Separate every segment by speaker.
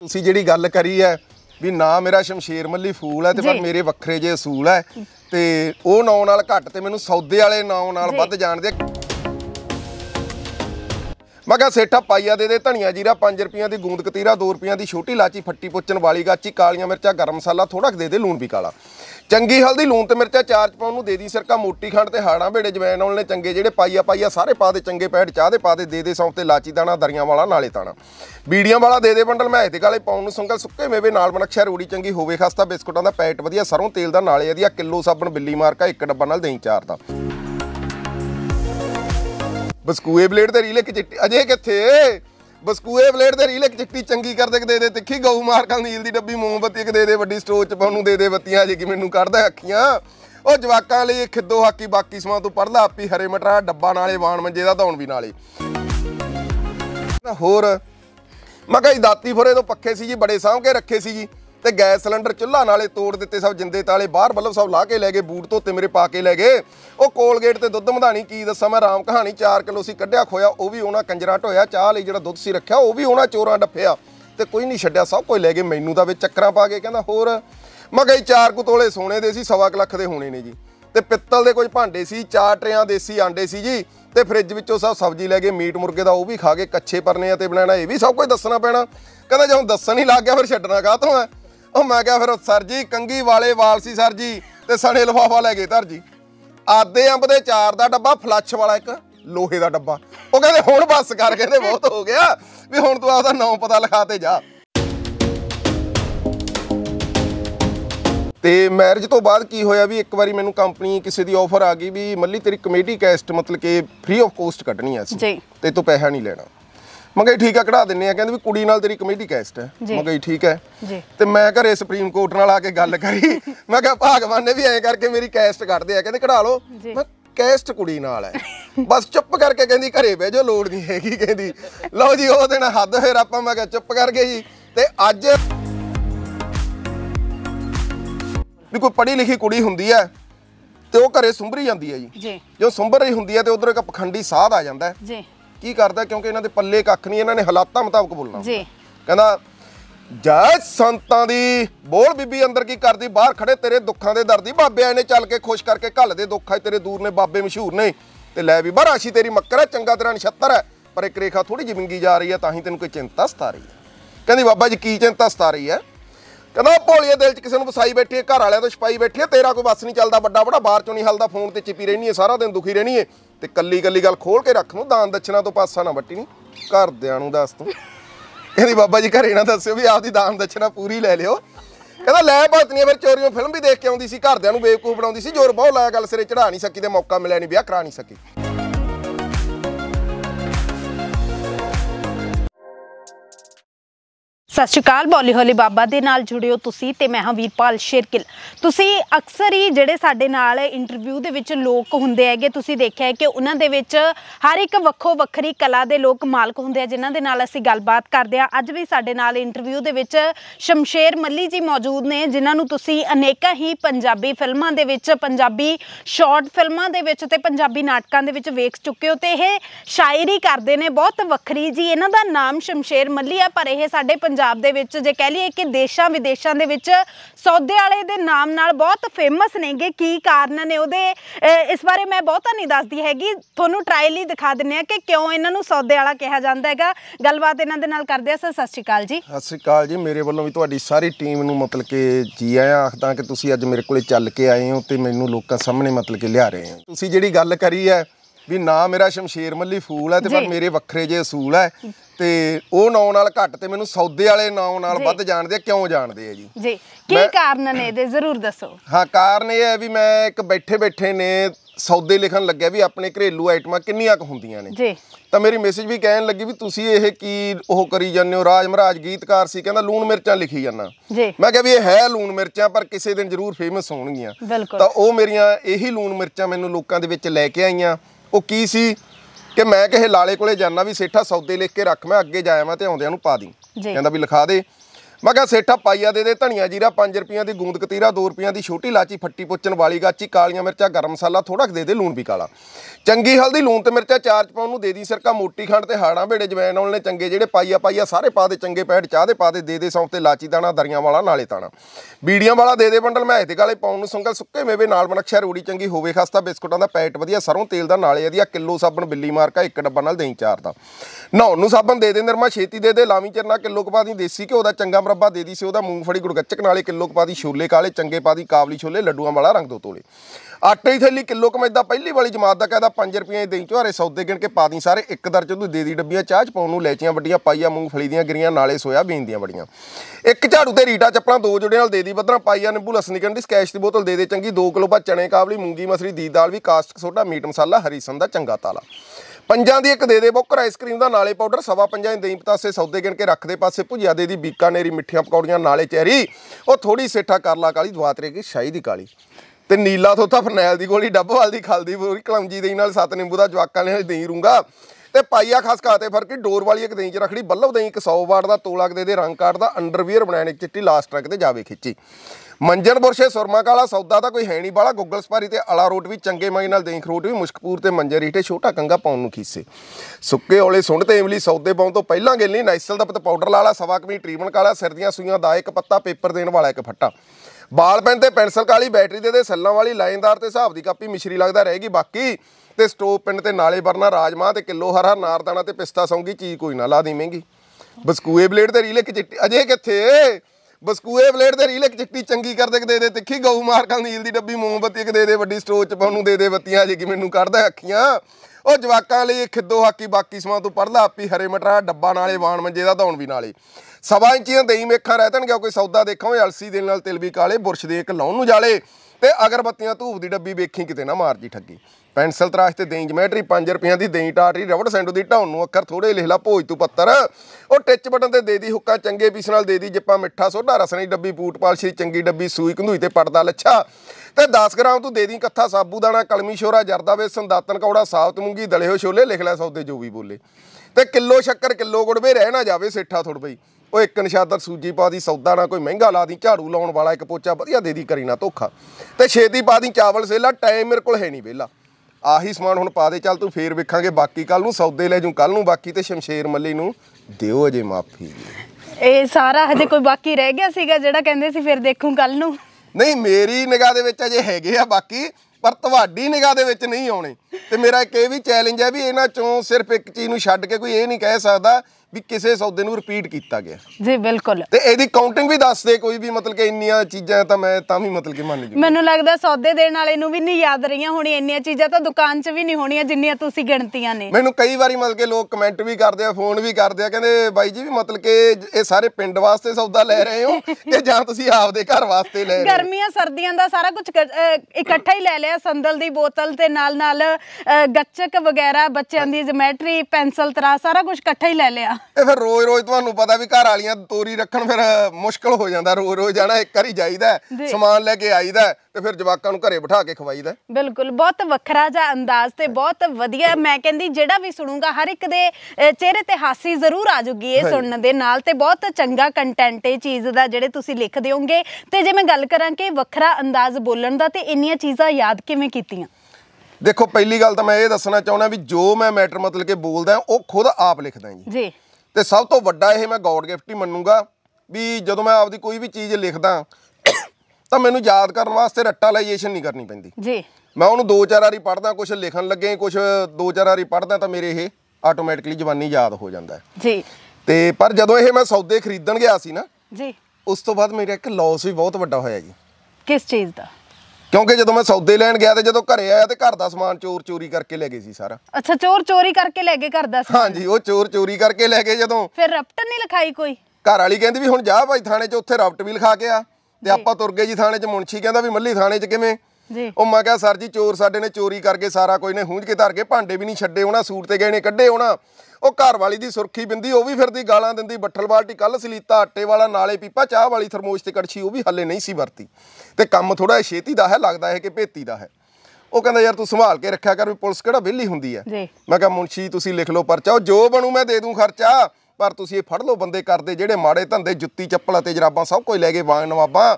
Speaker 1: ਤੁਸੀਂ ਜਿਹੜੀ ਗੱਲ ਕਰੀ ਹੈ ਵੀ ਨਾ ਮੇਰਾ ਸ਼ਮਸ਼ੇਰ ਮੱਲੀ ਫੂਲ ਹੈ ਤੇ ਪਰ ਮੇਰੇ ਵੱਖਰੇ ਜੇ ਅਸੂਲ ਹੈ ਤੇ ਉਹ ਨਾਂ ਨਾਲ ਘੱਟ ਤੇ ਮੈਨੂੰ ਸੌਦੇ ਵਾਲੇ ਨਾਂ ਨਾਲ ਵੱਧ ਜਾਣਦੇ ਮੈਂ ਕਿਹਾ ਸੇਠਾ ਪਾਈਆ ਦੇ ਦੇ ਧਨੀਆ ਜੀਰਾ 5 ਰੁਪਈਆਂ ਦੀ ਗੂੰਦ ਕਤੀਰਾ 2 ਰੁਪਈਆਂ ਦੀ ਛੋਟੀ ਲਾਚੀ ਫੱਟੀ ਪੁੱਚਣ ਵਾਲੀ ਗਾਚੀ ਕਾਲੀਆਂ ਮਿਰਚਾਂ ਗਰਮ ਮਸਾਲਾ ਥੋੜਾ ਦੇ ਦੇ ਲੂਣ ਵੀ ਕਾਲਾ ਚੰਗੀ ਹਲਦੀ ਲੂਣ ਤੇ ਮਿਰਚਾਂ ਚਾਰ ਚਪਾਉਣ ਨੂੰ ਦੇ ਦੀ ਸਰਕਾ ਮੋਟੀ ਖੰਡ ਤੇ ਹਾੜਾਂ ਭੇੜੇ ਜਵੈਣ ਆਉਣ ਨੇ ਚੰਗੇ ਜਿਹੜੇ ਪਾਈਆ ਪਾਈਆ ਸਾਰੇ ਪਾ ਦੇ ਚੰਗੇ ਪੈੜ ਚਾਹ ਦੇ ਪਾ ਦੇ ਦੇ ਦੇ ਸੌਂਫ ਤੇ ਲਾਚੀ ਦਾਣਾ ਦਰੀਆਂ ਵਾਲਾ ਨਾਲੇ ਤਾਣਾ ਬੀੜੀਆਂ ਵਾਲਾ ਦੇ ਦੇ ਬੰਡਲ ਮੈਂ ਇਹਦੇ ਕਾਲੇ ਪਾਉਣ ਨੂੰ ਸੰਗਲ ਸੁੱਕੇ ਮੇਵੇ ਨਾਲ ਬਨਕਸ਼ਾ ਰੂੜੀ ਚੰਗੀ ਹੋਵੇ ਖਸਤਾ ਬਿਸਕੁਟਾਂ ਦਾ ਪੈਕਟ ਵਧੀਆ ਸਰੋਂ ਤੇਲ ਦਾ ਨਾਲੇ ਇਹਦੀਆਂ ਕਿਲੋ ਸਾਬਣ ਬਿੱਲੀ ਮਾਰਕਾ ਇੱਕ ਡੱਬਾ ਨਾਲ ਦੇਈ ਚਾਰ ਦਾ ਬਸਕੂਏ ਬਲੇਡ ਤੇ ਰੀਲੇ ਕਿ ਚਿੱਟੀ ਅਜੇ ਕਿੱਥੇ ਬਸਕੂਏ ਬਲੇਡ ਤੇ ਰੀਲੇ ਚਿੱਟੀ ਚੰਗੀ ਕਰ ਦੇ ਦੇ ਦੇ ਤਿੱਖੀ ਗਊ ਮਾਰ ਕਲ ਨੀਲ ਦੀ ਡੱਬੀ ਮੋਮਬੱਤੀ ਇੱਕ ਦੇ ਦੇ ਵੱਡੀ ਸਟੋਰ ਚ ਪਾਉਣ ਨੂੰ ਦੇ ਦੇ ਬੱਤੀਆਂ ਜੇ ਕਿ ਮੈਨੂੰ ਕੱਢਦਾ ਅੱਖੀਆਂ ਉਹ ਜਵਾਕਾਂ ਲਈ ਖਿੱਦੋ ਹਾਕੀ ਬਾਕੀ ਸਮਾਂ ਤੋਂ ਪੜਦਾ ਆਪੀ ਹਰੇ ਮਟਰਾ ਡੱਬਾ ਨਾਲੇ ਵਾਣ ਮੰਜੇ ਦਾ ਧੌਣ ਵੀ ਨਾਲੇ ਹੋਰ ਮੈਂ ਕਹੀ ਦਾਤੀ ਫੁਰੇ ਤੋਂ ਪੱਖੇ ਸੀ ਜੀ ਬੜੇ ਸਾਂਭ ਕੇ ਰੱਖੇ ਸੀ ਜੀ ਤੇ ਗੈਸ ਸਿਲੰਡਰ ਚੁੱਲ੍ਹਾ ਨਾਲੇ ਤੋੜ ਦਿੱਤੇ ਸਭ ਜਿੰਦੇ ਤਾਲੇ ਬਾਹਰ ਬੱਲਬ ਸਭ ਲਾ ਕੇ ਲੈ ਗਏ ਬੂਟ ਧੋਤੇ ਮੇਰੇ ਪਾ ਕੇ ਲੈ ਗਏ ਉਹ ਕੋਲਗੇਟ ਤੇ ਦੁੱਧ ਮਧਾਣੀ ਕੀ ਦੱਸਾਂ ਮੈਂ ਆਰਾਮ ਕਹਾਣੀ 4 ਕਿਲੋ ਸੀ ਕੱਢਿਆ ਖੋਇਆ ਉਹ ਵੀ ਉਹਨਾਂ ਕੰਜਰਾ ਢੋਇਆ ਚਾਹ ਲਈ ਜਿਹੜਾ ਦੁੱਧ ਸੀ ਰੱਖਿਆ ਉਹ ਵੀ ਉਹਨਾਂ ਚੋਰਾਂ ਡੱਫਿਆ ਤੇ ਕੋਈ ਨਹੀਂ ਛੱਡਿਆ ਸਭ ਕੋਈ ਲੈ ਗਏ ਮੈਨੂੰ ਤਾਂ ਵਿੱਚ ਚੱਕਰਾਂ ਪਾ ਕੇ ਕਹਿੰਦਾ ਹੋਰ ਮੈਂ ਗਈ 4 ਕੁ ਤੋਲੇ ਸੋਨੇ ਦੇ ਸੀ 1.5 ਲੱਖ ਦੇ ਹੋਣੇ ਨੇ ਜੀ ਤੇ ਪਿੱਤਲ ਦੇ ਕੋਈ ਭਾਂਡੇ ਸੀ ਚਾਰ ਟਰਿਆਂ ਦੇਸੀ ਆਂਡੇ ਸੀ ਜੀ ਤੇ ਫ੍ਰਿਜ ਵਿੱਚੋਂ ਸਭ ਸਬਜ਼ੀ ਲੈ ਗਏ ਮੀਟ ਮੁਰਗੇ ਦਾ ਉਹ ਵੀ ਖਾ ਕੇ ਕੱਚੇ ਪਰਨੇ ਆ ਤੇ ਬਣਾਣਾ ਇਹ ਵੀ ਸਭ ਕੁਝ ਦੱਸਣਾ ਪੈਣਾ ਕਹਿੰਦਾ ਜੇ ਹੁਣ ਦੱਸਣ ਹੀ ਲੱਗ ਗਿਆ ਫਿਰ ਛੱਡਣਾ ਕਾਹ ਤੋਂ ਆ ਉਹ ਮੈਂ ਕਿਹਾ ਫਿਰ ਸਰ ਜੀ ਕੰਗੀ ਵਾਲੇ ਵਾਲ ਸੀ ਸਰ ਜੀ ਤੇ ਸੜੇ ਲਫਾਫਾ ਲੈ ਗਏ ਧਰ ਜੀ ਆਦੇ ਅੰਬ ਦੇ ਚਾਰ ਦਾ ਡੱਬਾ ਫਲੱਛ ਵਾਲਾ ਇੱਕ ਲੋਹੇ ਦਾ ਡੱਬਾ ਉਹ ਕਹਿੰਦੇ ਹੁਣ ਬੱਸ ਕਰ ਕਹਿੰਦੇ ਬਹੁਤ ਹੋ ਗਿਆ ਵੀ ਹੁਣ ਤੂੰ ਆਪਦਾ ਨਾਮ ਪਤਾ ਲਿਖਾ ਤੇ ਜਾ ਤੇ ਮੈਰਿਜ ਤੋਂ ਬਾਅਦ ਕੀ ਹੋਇਆ ਵੀ ਇੱਕ ਵਾਰੀ ਮੈਨੂੰ ਕੰਪਨੀ ਕਿਸੇ ਦੀ ਆਫਰ ਆ ਗਈ ਵੀ ਮੱਲੀ ਤੇਰੀ ਕਮੇਡੀ ਕੈਸਟ ਮਤਲਬ ਕਿ ਫ੍ਰੀ ਆਫ ਕੋਸਟ ਕੱਢਣੀ ਆ ਸੀ ਤੇ ਤੂੰ ਪੈਸਾ ਨਹੀਂ ਲੈਣਾ ਮੈਂ ਠੀਕ ਆ ਕਢਾ ਦਿੰਨੇ ਆ ਕਹਿੰਦੇ ਵੀ ਕੁੜੀ ਨਾਲ ਤੇਰੀ ਕਮੇਟੀ ਕੈਸਟ ਹੈ ਮੈਂ ਕਿਹਾ ਠੀਕ ਹੈ ਤੇ ਮੈਂ ਘਰੇ ਸੁਪਰੀਮ ਕੋਰਟ ਨਾਲ ਆ ਕੇ ਗੱਲ ਕਰੀ ਮੈਂ ਕਿਹਾ ਭਾਗਵਾਨ ਨੇ ਵੀ ਐਂ ਕਰਕੇ ਮੇਰੀ ਕੈਸਟ ਕੱਢਦੇ ਆ ਕਹਿੰਦੇ ਕਢਾ ਲਓ ਮੈਂ ਕੈਸਟ ਕੁੜੀ ਨਾਲ ਹੈ ਬਸ ਚੁੱਪ ਕਰਕੇ ਕਹਿੰਦੀ ਘਰੇ ਬਹਿ ਜਾ ਲੋੜ ਨਹੀਂ ਹੈਗੀ ਕਹਿੰਦੀ ਲਓ ਜੀ ਉਹ ਦਿਨ ਹੱਦ ਫੇਰ ਆਪਾਂ ਮੈਂ ਕਿਹਾ ਚੁੱਪ ਗਏ ਜੀ ਤੇ ਅੱਜ ਵੀ ਕੋਈ ਪੜ੍ਹੀ ਲਿਖੀ ਕੁੜੀ ਹੁੰਦੀ ਹੈ ਤੇ ਉਹ ਘਰੇ ਸੁੰਭਰੀ ਜਾਂਦੀ ਹੈ ਜੀ ਜੋ ਸੁੰਭਰ ਰਹੀ ਹੁੰਦੀ ਹੈ ਤੇ ਉਧਰ ਇੱਕ ਪਖੰਡੀ ਸਾਧ ਆ ਜਾਂਦਾ ਹੈ ਜੀ ਕੀ ਕਰਦਾ ਕਿਉਂਕਿ ਇਹਨਾਂ ਦੇ ਪੱਲੇ ਕੱਖ ਨਹੀਂ ਇਹਨਾਂ ਨੇ ਹਾਲਾਤਾਂ ਮੁਤਾਬਕ ਬੋਲਣਾ ਜੀ ਕਹਿੰਦਾ ਜੈ ਸੰਤਾਂ ਦੀ ਬੋਲ ਬੀਬੀ ਅੰਦਰ ਕੀ ਕਰਦੀ ਬਾਹਰ ਖੜੇ ਤੇਰੇ ਦੁੱਖਾਂ ਦੇ ਦਰਦੀ ਬਾਬੇ ਆਏ ਨੇ ਚੱਲ ਕੇ ਖੁਸ਼ ਕਰਕੇ ਘੱਲ ਦੇ ਦੁੱਖ ਆ ਤੇਰੇ ਦੂਰ ਨੇ ਬਾਬੇ ਮਸ਼ਹੂਰ ਨੇ ਤੇ ਲੈ ਵੀ ਬਰਾਸ਼ੀ ਤੇਰੀ ਮੱਕਰ ਹੈ ਚੰਗਾ ਤੇਰਾ ਨਛੱਤਰ ਹੈ ਪਰ ਇੱਕ ਰੇਖਾ ਥੋੜੀ ਜਿਹੀ ਵਿੰਗੀ ਜਾ ਰਹੀ ਹੈ ਤਾਂ ਹੀ ਤੈਨੂੰ ਕੋਈ ਚਿੰਤਾ ਸਤਾ ਰਹੀ ਹੈ ਕਹਿੰਦੀ ਬਾਬਾ ਜੀ ਕੀ ਚਿੰਤਾ ਸਤਾ ਰਹੀ ਹੈ ਕਹਿੰਦਾ ਭੋਲੀਏ ਦਿਲ 'ਚ ਕਿਸੇ ਨੂੰ ਵਸਾਈ ਬੈਠੀ ਹੈ ਘਰ ਵਾਲਿਆਂ ਤੋਂ ਛਪਾਈ ਬੈਠੀ ਹੈ ਤੇਰਾ ਕੋਈ ਵਸ ਨਹੀਂ ਚੱਲਦਾ ਵੱਡਾ ਵੱਡਾ ਬਾਹਰ ਚੋਂ ਨਹੀਂ ਹਲਦਾ ਫੋਨ ਤੇ ਚਿਪੀ ਰਹਿਣੀ ਹੈ ਸਾਰਾ ਦਿਨ ਦੁਖੀ ਰਹਿਣੀ ਹੈ ਤੇ ਕੱਲੀ ਕੱਲੀ ਗੱਲ ਖੋਲ ਕੇ ਰੱਖ ਨੂੰ ਦਾਨ ਦਛਣਾ ਤੋਂ ਪਾਸਾ ਨਾ ਵੱਟੀ ਨਹੀਂ ਘਰਦਿਆਂ ਨੂੰ ਦੱਸ ਤੂੰ ਕਹਿੰਦੀ ਬਾਬਾ ਜੀ ਘਰੇ ਨਾ ਦੱਸਿਓ ਵੀ ਆਪਦੀ ਦਾਨ ਦਛਣਾ ਪੂਰੀ ਲੈ ਲਿਓ ਕਹਿੰਦਾ ਲੈ ਨਹੀਂ ਫਿਰ ਚੋਰੀਆਂ ਫਿਲਮ ਵੀ ਦੇਖ ਕੇ ਆਉਂਦੀ ਸੀ ਘਰਦਿਆਂ ਨੂੰ ਬੇਵਕੂਫ ਬਣਾਉਂਦੀ ਸੀ ਜੋਰ ਬਹੁਤ ਲਾਇਆ ਗੱਲ ਸਿਰੇ ਚੜਾ ਨਹੀਂ ਸਕੀ ਤੇ ਮੌਕਾ ਮਿਲਿਆ ਨਹੀਂ ਵਿਆਹ ਕਰਾ ਨਹੀਂ ਸਕੀ
Speaker 2: ਸਤਿ ਸ਼੍ਰੀ ਅਕਾਲ ਬੋਲੀ ਹੋਲੀ ਬਾਬਾ ਦੇ ਨਾਲ ਜੁੜਿਓ ਤੁਸੀਂ ਤੇ ਮੈਂ ਹਾਂ ਵੀਰਪਾਲ ਸ਼ੇਰਕਿਲ ਤੁਸੀਂ ਅਕਸਰ ਹੀ ਜਿਹੜੇ ਸਾਡੇ ਨਾਲ ਇੰਟਰਵਿਊ ਦੇ ਵਿੱਚ ਲੋਕ ਹੁੰਦੇ ਹੈਗੇ ਤੁਸੀਂ ਦੇਖਿਆ ਹੈ ਕਿ ਉਹਨਾਂ ਦੇ ਵਿੱਚ ਹਰ ਇੱਕ ਵੱਖੋ ਵੱਖਰੀ ਕਲਾ ਦੇ ਲੋਕ ਮਾਲਕ ਹੁੰਦੇ ਆ ਜਿਨ੍ਹਾਂ ਦੇ ਨਾਲ ਅਸੀਂ ਗੱਲਬਾਤ ਕਰਦੇ ਆ ਅੱਜ ਵੀ ਸਾਡੇ ਨਾਲ ਇੰਟਰਵਿਊ ਦੇ ਵਿੱਚ ਸ਼ਮਸ਼ੇਰ ਮੱਲੀ ਜੀ ਮੌਜੂਦ ਨੇ ਜਿਨ੍ਹਾਂ ਨੂੰ ਤੁਸੀਂ ਅਨੇਕਾਂ ਹੀ ਪੰਜਾਬੀ ਫਿਲਮਾਂ ਦੇ ਵਿੱਚ ਪੰਜਾਬੀ ਸ਼ਾਰਟ ਫਿਲਮਾਂ ਦੇ ਵਿੱਚ ਤੇ ਪੰਜਾਬੀ ਨਾਟਕਾਂ ਦੇ ਵਿੱਚ ਵੇਖ ਚੁੱਕੇ ਹੋ ਤੇ ਇਹ ਸ਼ਾਇਰੀ ਕਰਦੇ ਨੇ ਬਹੁਤ ਵੱਖਰੀ ਜੀ ਇਹਨਾਂ ਦਾ ਨਾਮ ਸ਼ਮਸ਼ੇਰ ਮੱਲੀ ਆ ਪਰ ਇਹ ਸਾਡੇ ਪੰਜਾਬੀ ਪੰਜਾਬ ਦੇ ਵਿੱਚ ਜੇ ਕਹਿ ਲਈਏ ਕਿ ਦੇਸ਼ਾਂ ਵਿਦੇਸ਼ਾਂ ਦੇ ਵਿੱਚ ਸੌਦੇ ਵਾਲੇ ਦੇ ਨਾਮ ਨਾਲ ਬਹੁਤ ਫੇਮਸ ਨੇਗੇ ਕੀ ਕਾਰਨ ਨੇ ਉਹਦੇ ਇਸ ਬਾਰੇ ਮੈਂ ਬਹੁਤਾ ਨਹੀਂ ਦੱਸਦੀ ਹੈਗੀ ਤੁਹਾਨੂੰ ਟ੍ਰਾਇਲ ਹੀ ਦਿਖਾ ਦਿੰਨੇ ਆ ਕਿ ਕਿਉਂ ਇਹਨਾਂ ਨੂੰ ਸੌਦੇ ਵਾਲਾ ਕਿਹਾ ਜਾਂਦਾ ਹੈਗਾ ਗੱਲਬਾਤ ਇਹਨਾਂ ਦੇ ਨਾਲ ਕਰਦੇ ਆ ਸਰ ਸਤਿ ਸ਼੍ਰੀ ਅਕਾਲ ਜੀ
Speaker 1: ਸਤਿ ਸ਼੍ਰੀ ਅਕਾਲ ਜੀ ਮੇਰੇ ਵੱਲੋਂ ਵੀ ਤੁਹਾਡੀ ਸਾਰੀ ਟੀਮ ਨੂੰ ਮਤਲਬ ਕਿ ਜੀ ਆਇਆਂ ਆਖਦਾ ਕਿ ਤੁਸੀਂ ਅੱਜ ਮੇਰੇ ਕੋਲੇ ਚੱਲ ਕੇ ਆਏ ਹੋ ਤੇ ਮੈਨੂੰ ਲੋਕਾਂ ਸਾਹਮਣੇ ਮਤਲਬ ਕਿ ਲਿਆ ਰਹੇ ਹੋ ਤੁਸੀਂ ਜਿਹੜੀ ਗੱਲ ਕਰੀ ਹੈ ਵੀ ਨਾ ਮੇਰਾ ਸ਼ਮਸ਼ੇਰ ਮੱਲੀ ਫੂਲ ਹੈ ਤੇ ਪਰ ਮੇਰੇ ਵੱਖਰੇ ਜੇ ਅਸੂਲ ਹੈ ਤੇ ਉਹ ਨਾਉ ਨਾਲ ਘੱਟ ਤੇ ਮੈਨੂੰ ਸੌਦੇ ਵਾਲੇ ਨਾਉ ਨਾਲ ਵੱਧ ਜਾਣਦੇ ਕਿਉਂ ਜਾਣਦੇ ਆ ਜੀ
Speaker 2: ਜੀ ਕੀ ਕਾਰਨ ਨੇ ਇਹਦੇ ਜ਼ਰੂਰ ਦੱਸੋ
Speaker 1: ਹਾਂ ਕਾਰਨ ਇਹ ਹੈ ਵੀ ਮੈਂ ਇੱਕ ਬੈਠੇ ਬੈਠੇ ਨੇ ਸੌਦੇ ਲਿਖਣ ਲੱਗਿਆ ਵੀ ਆਪਣੇ ਘਰੇਲੂ ਆਈਟਮਾਂ ਕਿੰਨੀਆਂ ਕੁ ਹੁੰਦੀਆਂ ਨੇ ਜੀ ਤਾਂ ਮੇਰੀ ਮੈਸੇਜ ਵੀ ਕਹਿਣ ਲੱਗੀ ਵੀ ਤੁਸੀਂ ਇਹ ਕੀ ਉਹ ਕਰੀ ਜਾਂਦੇ ਹੋ ਰਾਜ ਮਹਾਰਾਜ ਗੀਤਕਾਰ ਸੀ ਕਹਿੰਦਾ ਲੂਣ ਮਿਰਚਾਂ ਲਿਖੀ ਜਾਂਦਾ ਮੈਂ ਕਿਹਾ ਵੀ ਇਹ ਹੈ ਲੂਣ ਮਿਰਚਾਂ ਪਰ ਕਿਸੇ ਦਿਨ ਜ਼ਰੂਰ ਫੇਮਸ ਹੋਣਗੀਆਂ ਤਾਂ ਉਹ ਮੇਰੀਆਂ ਇਹੀ ਲੂਣ ਮਿਰਚਾਂ ਮੈਨੂੰ ਲੋਕਾਂ ਦੇ ਵਿੱਚ ਲੈ ਕੇ ਆਈਆਂ ਉਹ ਕੀ ਸੀ ਕਿ ਮੈਂ ਕਿਸੇ ਲਾਲੇ ਕੋਲੇ ਜਾਣਾ ਵੀ ਸੇਠਾ ਸੌਦੇ ਲਿਖ ਕੇ ਰੱਖ ਮੈਂ ਅੱਗੇ ਜਾਇਆ ਮੈਂ ਤੇ ਆਉਂਦਿਆਂ ਨੂੰ ਪਾ ਦੀ ਕਹਿੰਦਾ ਵੀ ਲਿਖਾ ਦੇ ਮੈਂ ਕਿਹਾ ਸੇਠਾ ਪਾਈਆ ਦੇ ਦੇ ਧਨੀਆ ਜੀਰਾ 5 ਰੁਪਈਆ ਦੀ ਗੂੰਦ ਕਤੀਰਾ 2 ਰੁਪਈਆ ਦੀ ਛੋਟੀ ਲਾਚੀ ਫੱਟੀ ਪੁੱਚਣ ਵਾਲੀ ਗਾਚੀ ਕਾਲੀਆਂ ਮਿਰਚਾਂ ਗਰਮ ਮਸਾਲਾ ਥੋੜਾ ਦੇ ਦੇ ਲੂਣ ਵੀ ਕਾਲਾ ਚੰਗੀ ਹਲਦੀ ਲੂਣ ਤੇ ਮਿਰਚਾਂ ਚਾਰ ਚਪਾਉਣ ਨੂੰ ਦੇ ਦੀ ਸਰਕਾ ਮੋਟੀ ਖੰਡ ਤੇ ਹਾੜਾਂ ਭੇੜੇ ਜਵੈਣ ਵਾਲੇ ਚੰਗੇ ਜਿਹੜੇ ਪਾਈਆ ਪਾਈਆ ਸਾਰੇ ਪਾ ਦੇ ਚੰਗੇ ਪੈੜ ਚਾਹ ਦੇ ਪਾ ਦੇ ਦੇ ਦੇ ਸੌਂਫ ਤੇ ਲਾਚੀ ਦਾਣਾ ਦਰੀਆਂ ਵਾਲਾ ਨਾਲੇ ਤਾਣਾ ਬੀੜੀਆਂ ਵਾਲਾ ਦੇ ਦੇ ਬੰਡਲ ਮੈਂ ਤੇ ਗਾਲੇ ਪਾਉਣ ਨੂੰ ਸੰਗਲ ਸੁੱਕੇ ਮੇਵੇ ਨਾਲ ਬਨਕਸ਼ਾ ਰੋੜੀ ਚੰਗੀ ਹੋਵੇ ਖਸਤਾ ਬਿਸਕੁਟਾਂ ਦਾ ਪੈਕਟ ਵਧੀਆ ਸਰੋਂ ਤੇਲ ਦਾ ਨਾਲੇ ਇਹਦੀਆਂ ਕਿਲੋ ਸਾਬਣ ਬਿੱਲੀ ਮਾਰਕਾ ਇੱਕ ਡੱਬਾ ਨਾਲ ਦੇਈ ਚਾਰ ਦਾ ਨਹਾਉਣ ਨੂੰ ਸਾਬਣ ਦੇ ਦੇ ਨਰਮਾ ਛੇਤੀ ਦੇ ਦੇ ਲਾਵੀ ਚਰਨਾ ਕਿਲੋ ਕਪਾ ਦੀ ਦੇਸੀ ਘਿਓ ਦਾ ਚੰਗਾ ਮੁਰੱਬਾ ਦੇ ਦੀ ਸੀ ਉਹਦਾ ਮੂੰਗਫੜੀ ਗੁੜਗੱਚਕ ਨਾਲੇ ਕਿਲੋ ਪਾਦੀ ਛੋਲੇ ਕਾਲੇ ਚੰਗੇ ਪਾਦੀ ਕਾਬਲੀ ਛੋਲੇ ਲੱਡੂਆਂ ਵਾਲਾ ਰੰਗ ਦੋ ਤੋਲੇ ਆਟੇ ਦੀ ਥੈਲੀ ਕਿਲੋ ਦਾ ਪਹਿਲੀ ਵਾਲੀ ਜਮਾਤ ਦਾ ਕਹਦਾ 5 ਰੁਪਏ ਦੇ ਚੋਹਾਰੇ ਸੌਦੇ ਗਿਣ ਕੇ ਪਾਦੀ ਸਾਰੇ ਇੱਕ ਦਰਜ ਉਹਨੂੰ ਦੇ ਦੀ ਡੱਬੀਆਂ ਚਾਹ ਚ ਪਾਉਣ ਨੂੰ ਲੈਚੀਆਂ ਵੱਡੀਆਂ ਪਾਈਆਂ ਮੂੰਗਫਲੀ ਦੀਆਂ ਗਿਰੀਆਂ ਨਾਲੇ ਸੋਇਆ ਬੀਨ ਦੀਆਂ ਵੜੀਆਂ ਇੱਕ ਝਾੜੂ ਤੇ ਰੀਟਾ ਚੱਪਲਾਂ ਦੋ ਜੋੜੇ ਨਾਲ ਦੇ ਦੀ ਬਦਰਾਂ ਪਾਈਆਂ ਨਿੰਬੂ ਲਸਣੀ ਦੀ ਸਕੈਸ਼ ਦੀ ਬੋਤਲ ਦੇ ਦੇ ਚੰਗੀ 2 ਕਿਲੋ ਬਾ ਚਣੇ ਕਾਬਲੀ ਮੂੰਗੀ ਮਸਰੀ ਦੀ ਦਾਲ ਵੀ ਕਾਸਟ ਸੋਡਾ ਮੀਟ ਮਸਾਲਾ ਹਰੀਸਨ ਦਾ ਚੰਗਾ ਤਾਲਾ ਪੰਜਾਂ ਦੀ ਇੱਕ ਦੇ ਦੇ ਬੋਕਰ ਆਈਸਕ੍ਰੀਮ ਦਾ ਨਾਲੇ ਪਾਊਡਰ ਸਵਾ ਪੰਜਾਂ ਦੇ ਦਹੀਂ ਪਤਾਸੇ ਸੌਦੇ ਗਿਣ ਕੇ ਰੱਖਦੇ ਪਾਸੇ ਭੁਜਿਆ ਦੇ ਦੀ ਬੀਕਾਨੇਰੀ ਮਿੱਠੀਆਂ ਪਕੌੜੀਆਂ ਨਾਲੇ ਚੈਰੀ ਉਹ ਥੋੜੀ ਸੇਠਾ ਕਰ ਲਾ ਕਾਲੀ ਦਵਾਤਰੇ ਕੀ ਸ਼ਾਹੀ ਦੀ ਕਾਲੀ ਤੇ ਨੀਲਾ ਥੋਥਾ ਫਰਨੈਲ ਦੀ ਗੋਲੀ ਡੱਬਵਾਲ ਦੀ ਖਲਦੀ ਪੂਰੀ ਕਲਮਜੀ ਦੇ ਨਾਲ ਸੱਤ ਨਿੰਬੂ ਦਾ ਜਵਾਕਾਂ ਨੇ ਦਹੀਂ ਰੂੰਗਾ ਤੇ ਪਾਈਆ ਖਾਸ ਕਾਤੇ ਫਰਕੀ ਡੋਰ ਵਾਲੀ ਇੱਕ ਦਹੀਂ ਚ ਰਖੜੀ ਬੱਲਵ ਦਹੀਂ 100 ਵਾਟ ਦਾ ਤੋਲਾ ਦੇ ਦੇ ਰੰਗ ਕਾਟ ਦਾ ਅੰਡਰਵੀਅਰ ਬਣਾਣੇ ਚਿੱਟੀ ਲਾਸਟ ਰੱਖ ਤੇ ਜਾਵੇ ਖਿੱਚੀ ਮੰਜਨ ਬੁਰਸ਼ੇ ਸੁਰਮਾ ਕਾਲਾ ਸੌਦਾ ਤਾਂ ਕੋਈ ਹੈ ਨਹੀਂ ਬਾਲਾ ਗੁੱਗਲ ਸਪਾਰੀ ਤੇ ਅਲਾ ਰੋਟ ਵੀ ਚੰਗੇ ਮਾਈ ਨਾਲ ਦੇਖ ਰੋਟ ਵੀ ਮੁਸ਼ਕਪੂਰ ਤੇ ਮੰਜਰ ਰੀਟੇ ਛੋਟਾ ਕੰਗਾ ਪਾਉਣ ਨੂੰ ਖੀਸੇ ਸੁੱਕੇ ਔਲੇ ਸੁਣ ਤੇ ਇਮਲੀ ਸੌਦੇ ਪਾਉਣ ਤੋਂ ਪਹਿਲਾਂ ਗਿਲਨੀ ਨਾਈਸਲ ਦਾ ਪਤ ਪਾਊਡਰ ਲਾਲਾ ਸਵਾ ਕਮੀ ਟ੍ਰੀਟਮੈਂਟ ਕਾਲਾ ਸਿਰ ਦੀਆਂ ਸੂਈਆਂ ਦਾ ਇੱਕ ਪੱਤਾ ਪੇਪਰ ਦੇਣ ਵਾਲਾ ਇੱਕ ਫੱਟਾ ਬਾਲ ਪੈਨ ਤੇ ਪੈਨਸਲ ਕਾਲੀ ਬੈਟਰੀ ਦੇ ਦੇ ਸੱਲਾਂ ਵਾਲੀ ਲਾਈਨਦਾਰ ਤੇ ਹਿਸਾਬ ਦੀ ਕਾਪੀ ਮਿਸ਼ਰੀ ਲੱਗਦਾ ਰਹੇਗੀ ਬਾਕੀ ਤੇ ਸਟੋਪ ਪਿੰਡ ਤੇ ਨਾਲੇ ਵਰਨਾ ਰਾਜਮਾ ਤੇ ਕਿਲੋ ਹਰਾ ਨਾਰਦਾਣਾ ਤੇ ਪਿਸਤਾ ਸੌਂਗੀ ਚੀਜ਼ ਕੋਈ ਨਾ ਲਾ ਦੀ ਮਹਿੰਗੀ ਬਸਕੂਏ ਬਲੇਡ ਤੇ ਰੀਲੇ ਕਿ ਅਜੇ ਕਿੱਥੇ ਬਸਕੂਏ ਪਲੇਟ ਤੇ ਰੀਲ ਇੱਕ ਚਿੱਟੀ ਚੰਗੀ ਕਰ ਦੇ ਦੇ ਦੇ ਤਿੱਖੀ ਗਊ ਮਾਰ ਕਾ ਨੀਲ ਦੀ ਡੱਬੀ ਮੋਮਬਤੀ ਇੱਕ ਦੇ ਦੇ ਵੱਡੀ ਚ ਪਾਉਣ ਨੂੰ ਦੇ ਦੇ ਬੱਤੀਆਂ ਜੇ ਕਿ ਮੈਨੂੰ ਕੱਢਦਾ ਅੱਖੀਆਂ ਉਹ ਜਵਾਕਾਂ ਲਈ ਖਿੱਦੋ ਹਾਕੀ ਬਾਕੀ ਸਮਾਂ ਤੋਂ ਪੜਦਾ ਆਪੀ ਹਰੇ ਮਟਰਾ ਡੱਬਾ ਨਾਲੇ ਵਾਣ ਮੰਜੇ ਦਾ ਧੌਣ ਵੀ ਨਾਲੇ ਸਵਾ ਇੰਚੀਆਂ ਦਹੀਂ ਮੇਖਾਂ ਰਹਿਤਨ ਗਿਆ ਕੋਈ ਸੌਦਾ ਦੇਖਾਂ ਓ ਅਲਸੀ ਦੇ ਨਾਲ ਤਿਲ ਵੀ ਕਾਲੇ ਬੁਰਸ਼ ਦੇ ਇੱਕ ਲਾਉਣ ਨੂੰ ਜਾਲੇ ਤੇ ਅਗਰਬੱਤੀਆਂ ਧੂਪ ਦੀ ਡੱਬੀ ਵੇਖੀ ਕਿਤੇ ਨਾ ਮਾਰ ਜੀ ਠੱਗੀ ਪੈਨਸਲ ਤਰਾਸ਼ ਤੇ ਦੇਈ ਜਮੈਟਰੀ 5 ਰੁਪਈਆਂ ਦੀ ਦੇਈ ਟਾਟਰੀ ਰਬੜ ਸੈਂਡੂ ਦੀ ਢਾਉਣ ਨੂੰ ਅੱਖਰ ਥੋੜੇ ਲਿਖ ਲਾ ਭੋਜ ਤੂੰ ਪੱਤਰ ਉਹ ਟਿਚ ਬਟਨ ਤੇ ਦੇ ਦੀ ਹੁੱਕਾ ਚੰਗੇ ਪੀਸ ਨਾਲ ਦੇ ਦੀ ਜਿੱਪਾ ਮਿੱਠਾ ਸੋਡਾ ਰਸਣੀ ਡੱਬੀ ਪੂਟ ਪਾਲਸ਼ੀ ਚੰਗੀ ਡੱਬੀ ਸੂਈ ਕੰਧੂਈ ਤੇ ਪੜਦਾ ਲੱਛਾ ਤੇ 10 ਗ੍ਰਾਮ ਤੂੰ ਦੇ ਦੀ ਕੱਥਾ ਸਾਬੂ ਦਾਣਾ ਕਲਮੀ ਸ਼ੋਰਾ ਜਰਦਾ ਵੇ ਸੰਦਾਤਨ ਕੌੜਾ ਸਾਫਤ ਮੂੰਗੀ ਦਲੇ ਹੋ ਛੋਲੇ ਲਿਖ ਲੈ ਸੌਦੇ ਜੋ ਵੀ ਬੋਲੇ ਤੇ ਕਿਲੋ ਸ਼ੱਕਰ ਕਿਲੋ ਗੁੜ ਵੀ ਰਹਿ ਨਾ ਜਾਵੇ ਸੇਠਾ ਥੋੜ ਬਈ ਉਹ ਇੱਕ ਨਿਸ਼ਾਦਰ ਸੂਜੀ ਪਾ ਦੀ ਸੌਦਾ ਨਾ ਕੋਈ ਮਹਿੰਗਾ ਲਾ ਦੀ ਝਾੜੂ ਲਾਉਣ ਵਾਲਾ ਇੱਕ ਪੋਚਾ ਵਧੀਆ ਦੇ ਦੀ ਕਰੀ ਨਾ ਧੋਖਾ ਤੇ ਛੇਦੀ ਪਾ ਦੀ ਚਾਵਲ ਸੇਲਾ ਟਾਈਮ ਮੇਰੇ ਕੋਲ ਹੈ ਨਹੀਂ ਵੇਲਾ ਆਹੀ ਸਮਾਨ ਹੁਣ ਪਾ ਦੇ ਚੱਲ ਤੂੰ ਫੇਰ ਵੇਖਾਂਗੇ ਬਾਕੀ ਕੱਲ ਨੂੰ ਸੌਦੇ ਲੈ ਜੂ ਕੱਲ ਨੂੰ ਬਾਕੀ ਤੇ ਸ਼ਮਸ਼ੇਰ ਮੱਲੀ ਨੂੰ ਦਿਓ ਅਜੇ ਮਾਫੀ
Speaker 2: ਇਹ ਸਾਰਾ ਹਜੇ ਕੋਈ ਬਾਕੀ ਰਹਿ ਗਿਆ ਸੀਗਾ ਜਿਹੜਾ ਕਹਿੰਦੇ ਸੀ ਫੇਰ ਦੇਖੂ ਕੱਲ ਨੂੰ
Speaker 1: ਨਹੀਂ ਮੇਰੀ ਨਿਗਾਹ ਦੇ ਵਿੱਚ ਅਜੇ ਹੈਗੇ ਆ ਬਾਕੀ ਪਰ ਤੁਹਾਡੀ ਨਿਗਾਹ ਦੇ ਵਿੱਚ ਨਹੀਂ ਆਉਣੇ ਤੇ ਮੇਰਾ ਇੱਕ ਇਹ ਵੀ ਚੈਲੰਜ ਹੈ ਵੀ ਇਹਨਾਂ ਚੋਂ ਸਿਰਫ ਇੱਕ ਚੀਜ਼ ਨੂੰ ਛੱਡ ਕੇ ਕੋਈ ਇਹ ਨਹੀਂ ਕਹਿ ਸਕਦਾ ਵੀ ਕਿਸੇ ਸੌਦੇ ਨੂੰ ਰਿਪੀਟ ਕੀਤਾ ਗਿਆ ਜੀ ਬਿਲਕੁਲ ਤੇ ਇਹਦੀ ਕਾਊਂਟਿੰਗ ਵੀ ਦੱਸ ਦੇ ਕੋਈ ਵੀ ਮਤਲਬ ਕਿ ਇੰਨੀਆਂ ਚੀਜ਼ਾਂ ਤਾਂ ਮੈਂ ਤਾਂ ਵੀ ਮਤਲਬ ਕਿ ਮੰਨ ਜੂ
Speaker 2: ਮੈਨੂੰ ਲੱਗਦਾ ਸੌਦੇ ਦੇਣ ਵਾਲੇ ਨੂੰ ਵੀ ਨਹੀਂ ਯਾਦ ਰਹੀਆਂ ਹੋਣੀਆਂ ਇੰਨੀਆਂ ਚੀਜ਼ਾਂ ਤਾਂ ਦੁਕਾਨ 'ਚ ਵੀ ਨਹੀਂ ਹੋਣੀਆਂ ਜਿੰਨੀਆਂ ਤੁਸੀਂ ਗਿਣਤੀਆਂ ਨੇ
Speaker 1: ਮੈਨੂੰ ਕਈ ਵਾਰੀ ਮਤਲਬ ਕਿ ਲੋਕ ਕਮੈਂਟ ਵੀ ਕਰਦੇ ਆ ਫੋਨ ਵੀ ਕਰਦੇ ਆ ਕਹਿੰਦੇ ਬਾਈ ਜੀ ਵੀ ਮਤਲਬ ਕਿ ਇਹ ਸਾਰੇ ਪਿੰਡ ਵਾਸਤੇ ਸੌਦਾ ਲੈ ਰਹੇ ਹੋ ਇਹ ਜਾਂ ਤੁਸੀਂ ਆਪਦੇ ਘਰ ਵਾਸਤੇ ਲੈ ਰਹੇ ਹੋ
Speaker 2: ਗਰਮੀਆਂ ਸਰਦੀਆਂ ਦਾ ਸਾਰਾ ਕੁਝ ਇਕੱਠਾ ਹੀ ਲੈ ਲਿਆ ਸੰਦਲ ਦੀ ਬੋਤਲ ਤੇ ਨਾਲ ਨਾਲ ਗੱਚਕ ਵਗੈਰਾ ਬੱਚਿਆਂ ਦੀ ਜਿਓਮੈਟਰੀ ਪੈਨਸਲ ਤਰਾ ਸਾਰਾ ਕੁਝ ਇਕੱਠਾ ਹੀ ਲੈ ਲਿਆ
Speaker 1: ਇਹ ਫਿਰ ਰੋਜ਼-ਰੋਜ਼ ਤੁਹਾਨੂੰ ਪਤਾ ਵੀ ਘਰ ਵਾਲੀਆਂ ਤੋਰੀ ਰੱਖਣ ਫਿਰ ਮੁਸ਼ਕਲ ਹੋ ਜਾਂਦਾ ਰੋਜ਼-ਰੋਜ਼ ਜਾਣਾ ਇੱਕ ਵਾਰੀ ਜਾਈਦਾ ਸਮਾਨ ਲੈ ਕੇ ਆਈਦਾ ਤੇ ਫਿਰ ਜਵਾਕਾਂ ਨੂੰ ਘਰੇ ਬਿਠਾ ਕੇ ਖਵਾਈਦਾ
Speaker 2: ਬਿਲਕੁਲ ਬਹੁਤ ਵੱਖਰਾ ਜਿਹਾ ਅੰਦਾਜ਼ ਤੇ ਬਹੁਤ ਵਧੀਆ ਮੈਂ ਕਹਿੰਦੀ ਜਿਹੜਾ ਵੀ ਸੁਣੂਗਾ ਹਰ ਇੱਕ ਦੇ ਚਿਹਰੇ ਤੇ ਹਾਸੀ ਜ਼ਰੂਰ ਆ ਜੂਗੀ ਇਹ ਸੁਣਨ ਦੇ ਨਾਲ ਤੇ ਬਹੁਤ ਚੰਗਾ ਕੰਟੈਂਟ ਇਹ ਚੀਜ਼ ਦਾ ਜਿਹੜੇ ਤੁਸੀਂ ਲਿਖਦੇ ਹੋਗੇ ਤੇ ਜੇ ਮੈਂ ਗੱਲ ਕਰਾਂ ਕਿ ਵੱਖਰਾ ਅੰਦਾਜ਼ ਬੋਲਣ ਦਾ ਤੇ ਇੰਨੀਆਂ ਚੀਜ਼ਾਂ ਯਾਦ ਕਿਵੇਂ ਕੀਤੀਆਂ
Speaker 1: ਦੇਖੋ ਪਹਿਲੀ ਗੱਲ ਤਾਂ ਮੈਂ ਇਹ ਦੱਸਣਾ ਚਾਹੁੰਦਾ ਵੀ ਜੋ ਮੈਂ ਮੈਟਰ ਮਤਲਬ ਕਿ ਬੋਲਦਾ ਉਹ ਖੁਦ ਆਪ ਲਿਖਦਾ ਜੀ ਜੀ ਤੇ ਸਭ ਤੋਂ ਵੱਡਾ ਇਹ ਮੈਂ ਗੋਡ ਗਿਫਟ ਹੀ ਮੰਨੂਗਾ ਵੀ ਜਦੋਂ ਮੈਂ ਆਪਦੀ ਕੋਈ ਵੀ ਚੀਜ਼ ਲਿਖਦਾ ਤਾਂ ਮੈਨੂੰ ਯਾਦ ਕਰਨ ਵਾਸਤੇ ਰੱਟਾਲਾਈਜੇਸ਼ਨ ਨਹੀਂ ਕਰਨੀ ਪੈਂਦੀ ਜੀ ਮੈਂ ਉਹਨੂੰ ਦੋ ਚਾਰ ਵਾਰੀ ਪੜਦਾ ਕੁਝ ਲਿਖਣ ਲੱਗੇ ਕੁਝ ਦੋ ਚਾਰ ਵਾਰੀ ਪੜਦਾ ਤਾਂ ਮੇਰੇ ਇਹ ਆਟੋਮੈਟਿਕਲੀ ਜ਼ਬਾਨੀ ਯਾਦ ਹੋ ਜਾਂਦਾ ਜੀ ਤੇ ਪਰ ਜਦੋਂ ਇਹ ਮੈਂ ਸੌਦੇ ਖਰੀਦਣ ਗਿਆ ਸੀ ਨਾ ਜੀ ਉਸ ਤੋਂ ਬਾਅਦ ਮੇਰਾ ਇੱਕ ਲਾਸ ਵੀ ਬਹੁਤ ਵੱਡਾ ਹੋਇਆ ਜੀ ਕਿਸ ਚੀਜ਼ ਦਾ ਕਿਉਂਕਿ ਜਦੋਂ ਮੈਂ ਸੌਦੇ ਲੈਣ ਗਿਆ ਤੇ ਜਦੋਂ ਘਰੇ ਆਇਆ ਤੇ ਘਰ ਦਾ ਸਮਾਨ ਚੋਰ ਚੋਰੀ ਕਰਕੇ ਲੈ ਗਏ ਸੀ ਸਾਰਾ
Speaker 2: ਅੱਛਾ ਚੋਰ ਚੋਰੀ ਕਰਕੇ ਲੈ ਗਏ ਘਰ
Speaker 1: ਦਾ ਸਮਾਨ ਹਾਂਜੀ ਉਹ ਚੋਰ ਚੋਰੀ ਕਰਕੇ ਲੈ ਗਏ ਜਦੋਂ
Speaker 2: ਫਿਰ ਰਪਟ ਨਹੀਂ ਲਿਖਾਈ ਕੋਈ
Speaker 1: ਘਰ ਵਾਲੀ ਕਹਿੰਦੀ ਵੀ ਹੁਣ ਜਾ ਭਾਈ ਥਾਣੇ 'ਚ ਉੱਥੇ ਰਪਟ ਵੀ ਲਿਖਾ ਕੇ ਆ ਤੇ ਆਪਾਂ ਤੁਰ ਗਏ ਜੀ ਥਾਣੇ 'ਚ ਮੁੰਸ਼ੀ ਕਹਿੰਦਾ ਵੀ ਮੱਲੀ ਥਾਣੇ 'ਚ ਕਿਵੇਂ ਜੀ ਉਹ ਮੈਂ ਕਿਹਾ ਸਰ ਜੀ ਚੋਰ ਸਾਡੇ ਨੇ ਚੋਰੀ ਕਰਕੇ ਸਾਰਾ ਕੁਝ ਨੇ ਹੂੰਝ ਕੇ ਧਰ ਕੇ ਭਾਂਡੇ ਵੀ ਨਹੀਂ ਛੱਡੇ ਉਹਨਾਂ ਸੂਟ ਤੇ ਗਏ ਨੇ ਕੱਢੇ ਉਹਨਾਂ ਉਹ ਘਰ ਵਾਲੀ ਦੀ ਸੁਰਖੀ ਬਿੰਦੀ ਉਹ ਵੀ ਫਿਰਦੀ ਗਾਲਾਂ ਦਿੰਦੀ ਬੱਠਲ ਬਾਲਟੀ ਕੱਲ ਸਲੀਤਾ ਆਟੇ ਵਾਲਾ ਨਾਲੇ ਪੀਪਾ ਚਾਹ ਵਾਲੀ ਥਰਮੋਸ਼ ਤੇ ਕੜਛੀ ਉਹ ਵੀ ਹੱਲੇ ਨਹੀਂ ਸੀ ਵਰਤੀ ਤੇ ਕੰਮ ਥੋੜਾ ਛੇਤੀ ਦਾ ਹੈ ਲੱਗਦਾ ਹੈ ਕਿ ਭੇਤੀ ਦਾ ਹੈ ਉਹ ਕਹਿੰਦਾ ਯਾਰ ਤੂੰ ਸੰਭਾਲ ਕੇ ਰੱਖਿਆ ਕਰ ਵੀ ਪੁਲਿਸ ਕਿਹੜਾ ਵਿਹਲੀ ਹੁੰਦੀ ਹੈ ਮੈਂ ਕਿਹਾ ਮੁੰਸ਼ੀ ਤੁਸੀਂ ਲਿਖ ਲਓ ਪਰਚਾ ਉਹ ਜੋ ਬਣੂ ਮੈਂ ਦੇ ਦੂੰ ਖਰਚਾ ਪਰ ਤੁਸੀਂ ਇਹ ਫੜ ਲਓ ਬੰਦੇ ਕਰਦੇ ਜਿਹੜੇ ਮਾੜੇ ਧੰਦੇ ਜੁੱਤੀ ਚੱਪਲ ਅਤੇ ਜਰਾਬਾਂ ਸਭ ਕੁਝ ਲੈ ਗਏ ਵਾਂਗ ਨਵਾਬਾਂ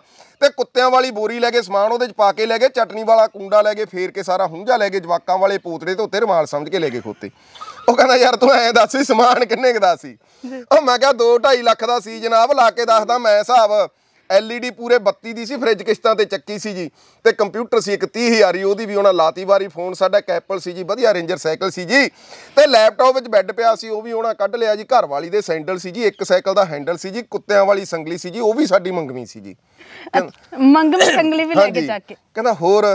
Speaker 1: ਤੇ ਕੁੱਤਿਆਂ ਵਾਲੀ ਬੋਰੀ ਲੈ ਕੇ ਸਮਾਨ ਉਹਦੇ ਚ ਪਾ ਕੇ ਲੈ ਗਏ ਚਟਨੀ ਵਾਲਾ ਕੁੰਡਾ ਲੈ ਕੇ ਫੇਰ ਕੇ ਸਾਰਾ ਹੁੰਝਾ ਲੈ ਕੇ ਜਵਾਕਾਂ ਵਾਲੇ ਪੋਤੜੇ ਤੇ ਉੱਤੇ ਰਮਾਲ ਸਮਝ ਕੇ ਲੈ ਕੇ ਖੋਤੇ ਉਹ ਕਹਿੰਦਾ ਯਾਰ ਤੂੰ ਐਂ ਦੱਸ ਸਮਾਨ ਕਿੰਨੇ ਦਾ ਸੀ ਉਹ ਮੈਂ ਕਿਹਾ 2 2.5 ਲੱਖ ਦਾ ਸੀ ਜਨਾਬ ਲਾ ਕੇ ਦੱਸਦਾ ਮੈਂ ਹਿਸਾਬ ਐਲਈਡੀ ਪੂਰੇ 32 ਦੀ ਸੀ ਫ੍ਰਿਜ ਕਿਸ਼ਤਾਂ ਤੇ ਚੱਕੀ ਸੀ ਜੀ ਤੇ ਕੰਪਿਊਟਰ ਸੀ ਇੱਕ 30000 ਦੀ ਉਹਦੀ ਵੀ ਉਹਨਾਂ ਲਾਤੀ ਵਾਰੀ ਫੋਨ ਸਾਡਾ ਕੈਪਲ ਸੀ ਜੀ ਵਧੀਆ ਰੇਂਜਰ ਸਾਈਕਲ ਸੀ ਜੀ ਤੇ ਲੈਪਟਾਪ ਵਿੱਚ ਬੈੱਡ ਪਿਆ ਸੀ ਉਹ ਵੀ ਉਹਨਾਂ ਕੱਢ ਲਿਆ ਜੀ ਘਰ ਵਾਲੀ ਦੇ ਸੈਂਡਲ ਸੀ ਜੀ ਇੱਕ ਸਾਈਕਲ ਦਾ ਹੈਂਡਲ ਸੀ ਜੀ ਕੁੱਤਿਆਂ ਵਾਲੀ ਸੰਗਲੀ ਸੀ ਜੀ ਉਹ ਵੀ ਸਾਡੀ ਮੰਗਵੀ ਸੀ ਜੀ
Speaker 2: ਮੰਗਵੀ ਸੰਗਲੀ ਵੀ ਲੈ ਕੇ ਜਾ ਕੇ
Speaker 1: ਕਹਿੰਦਾ ਹੋਰ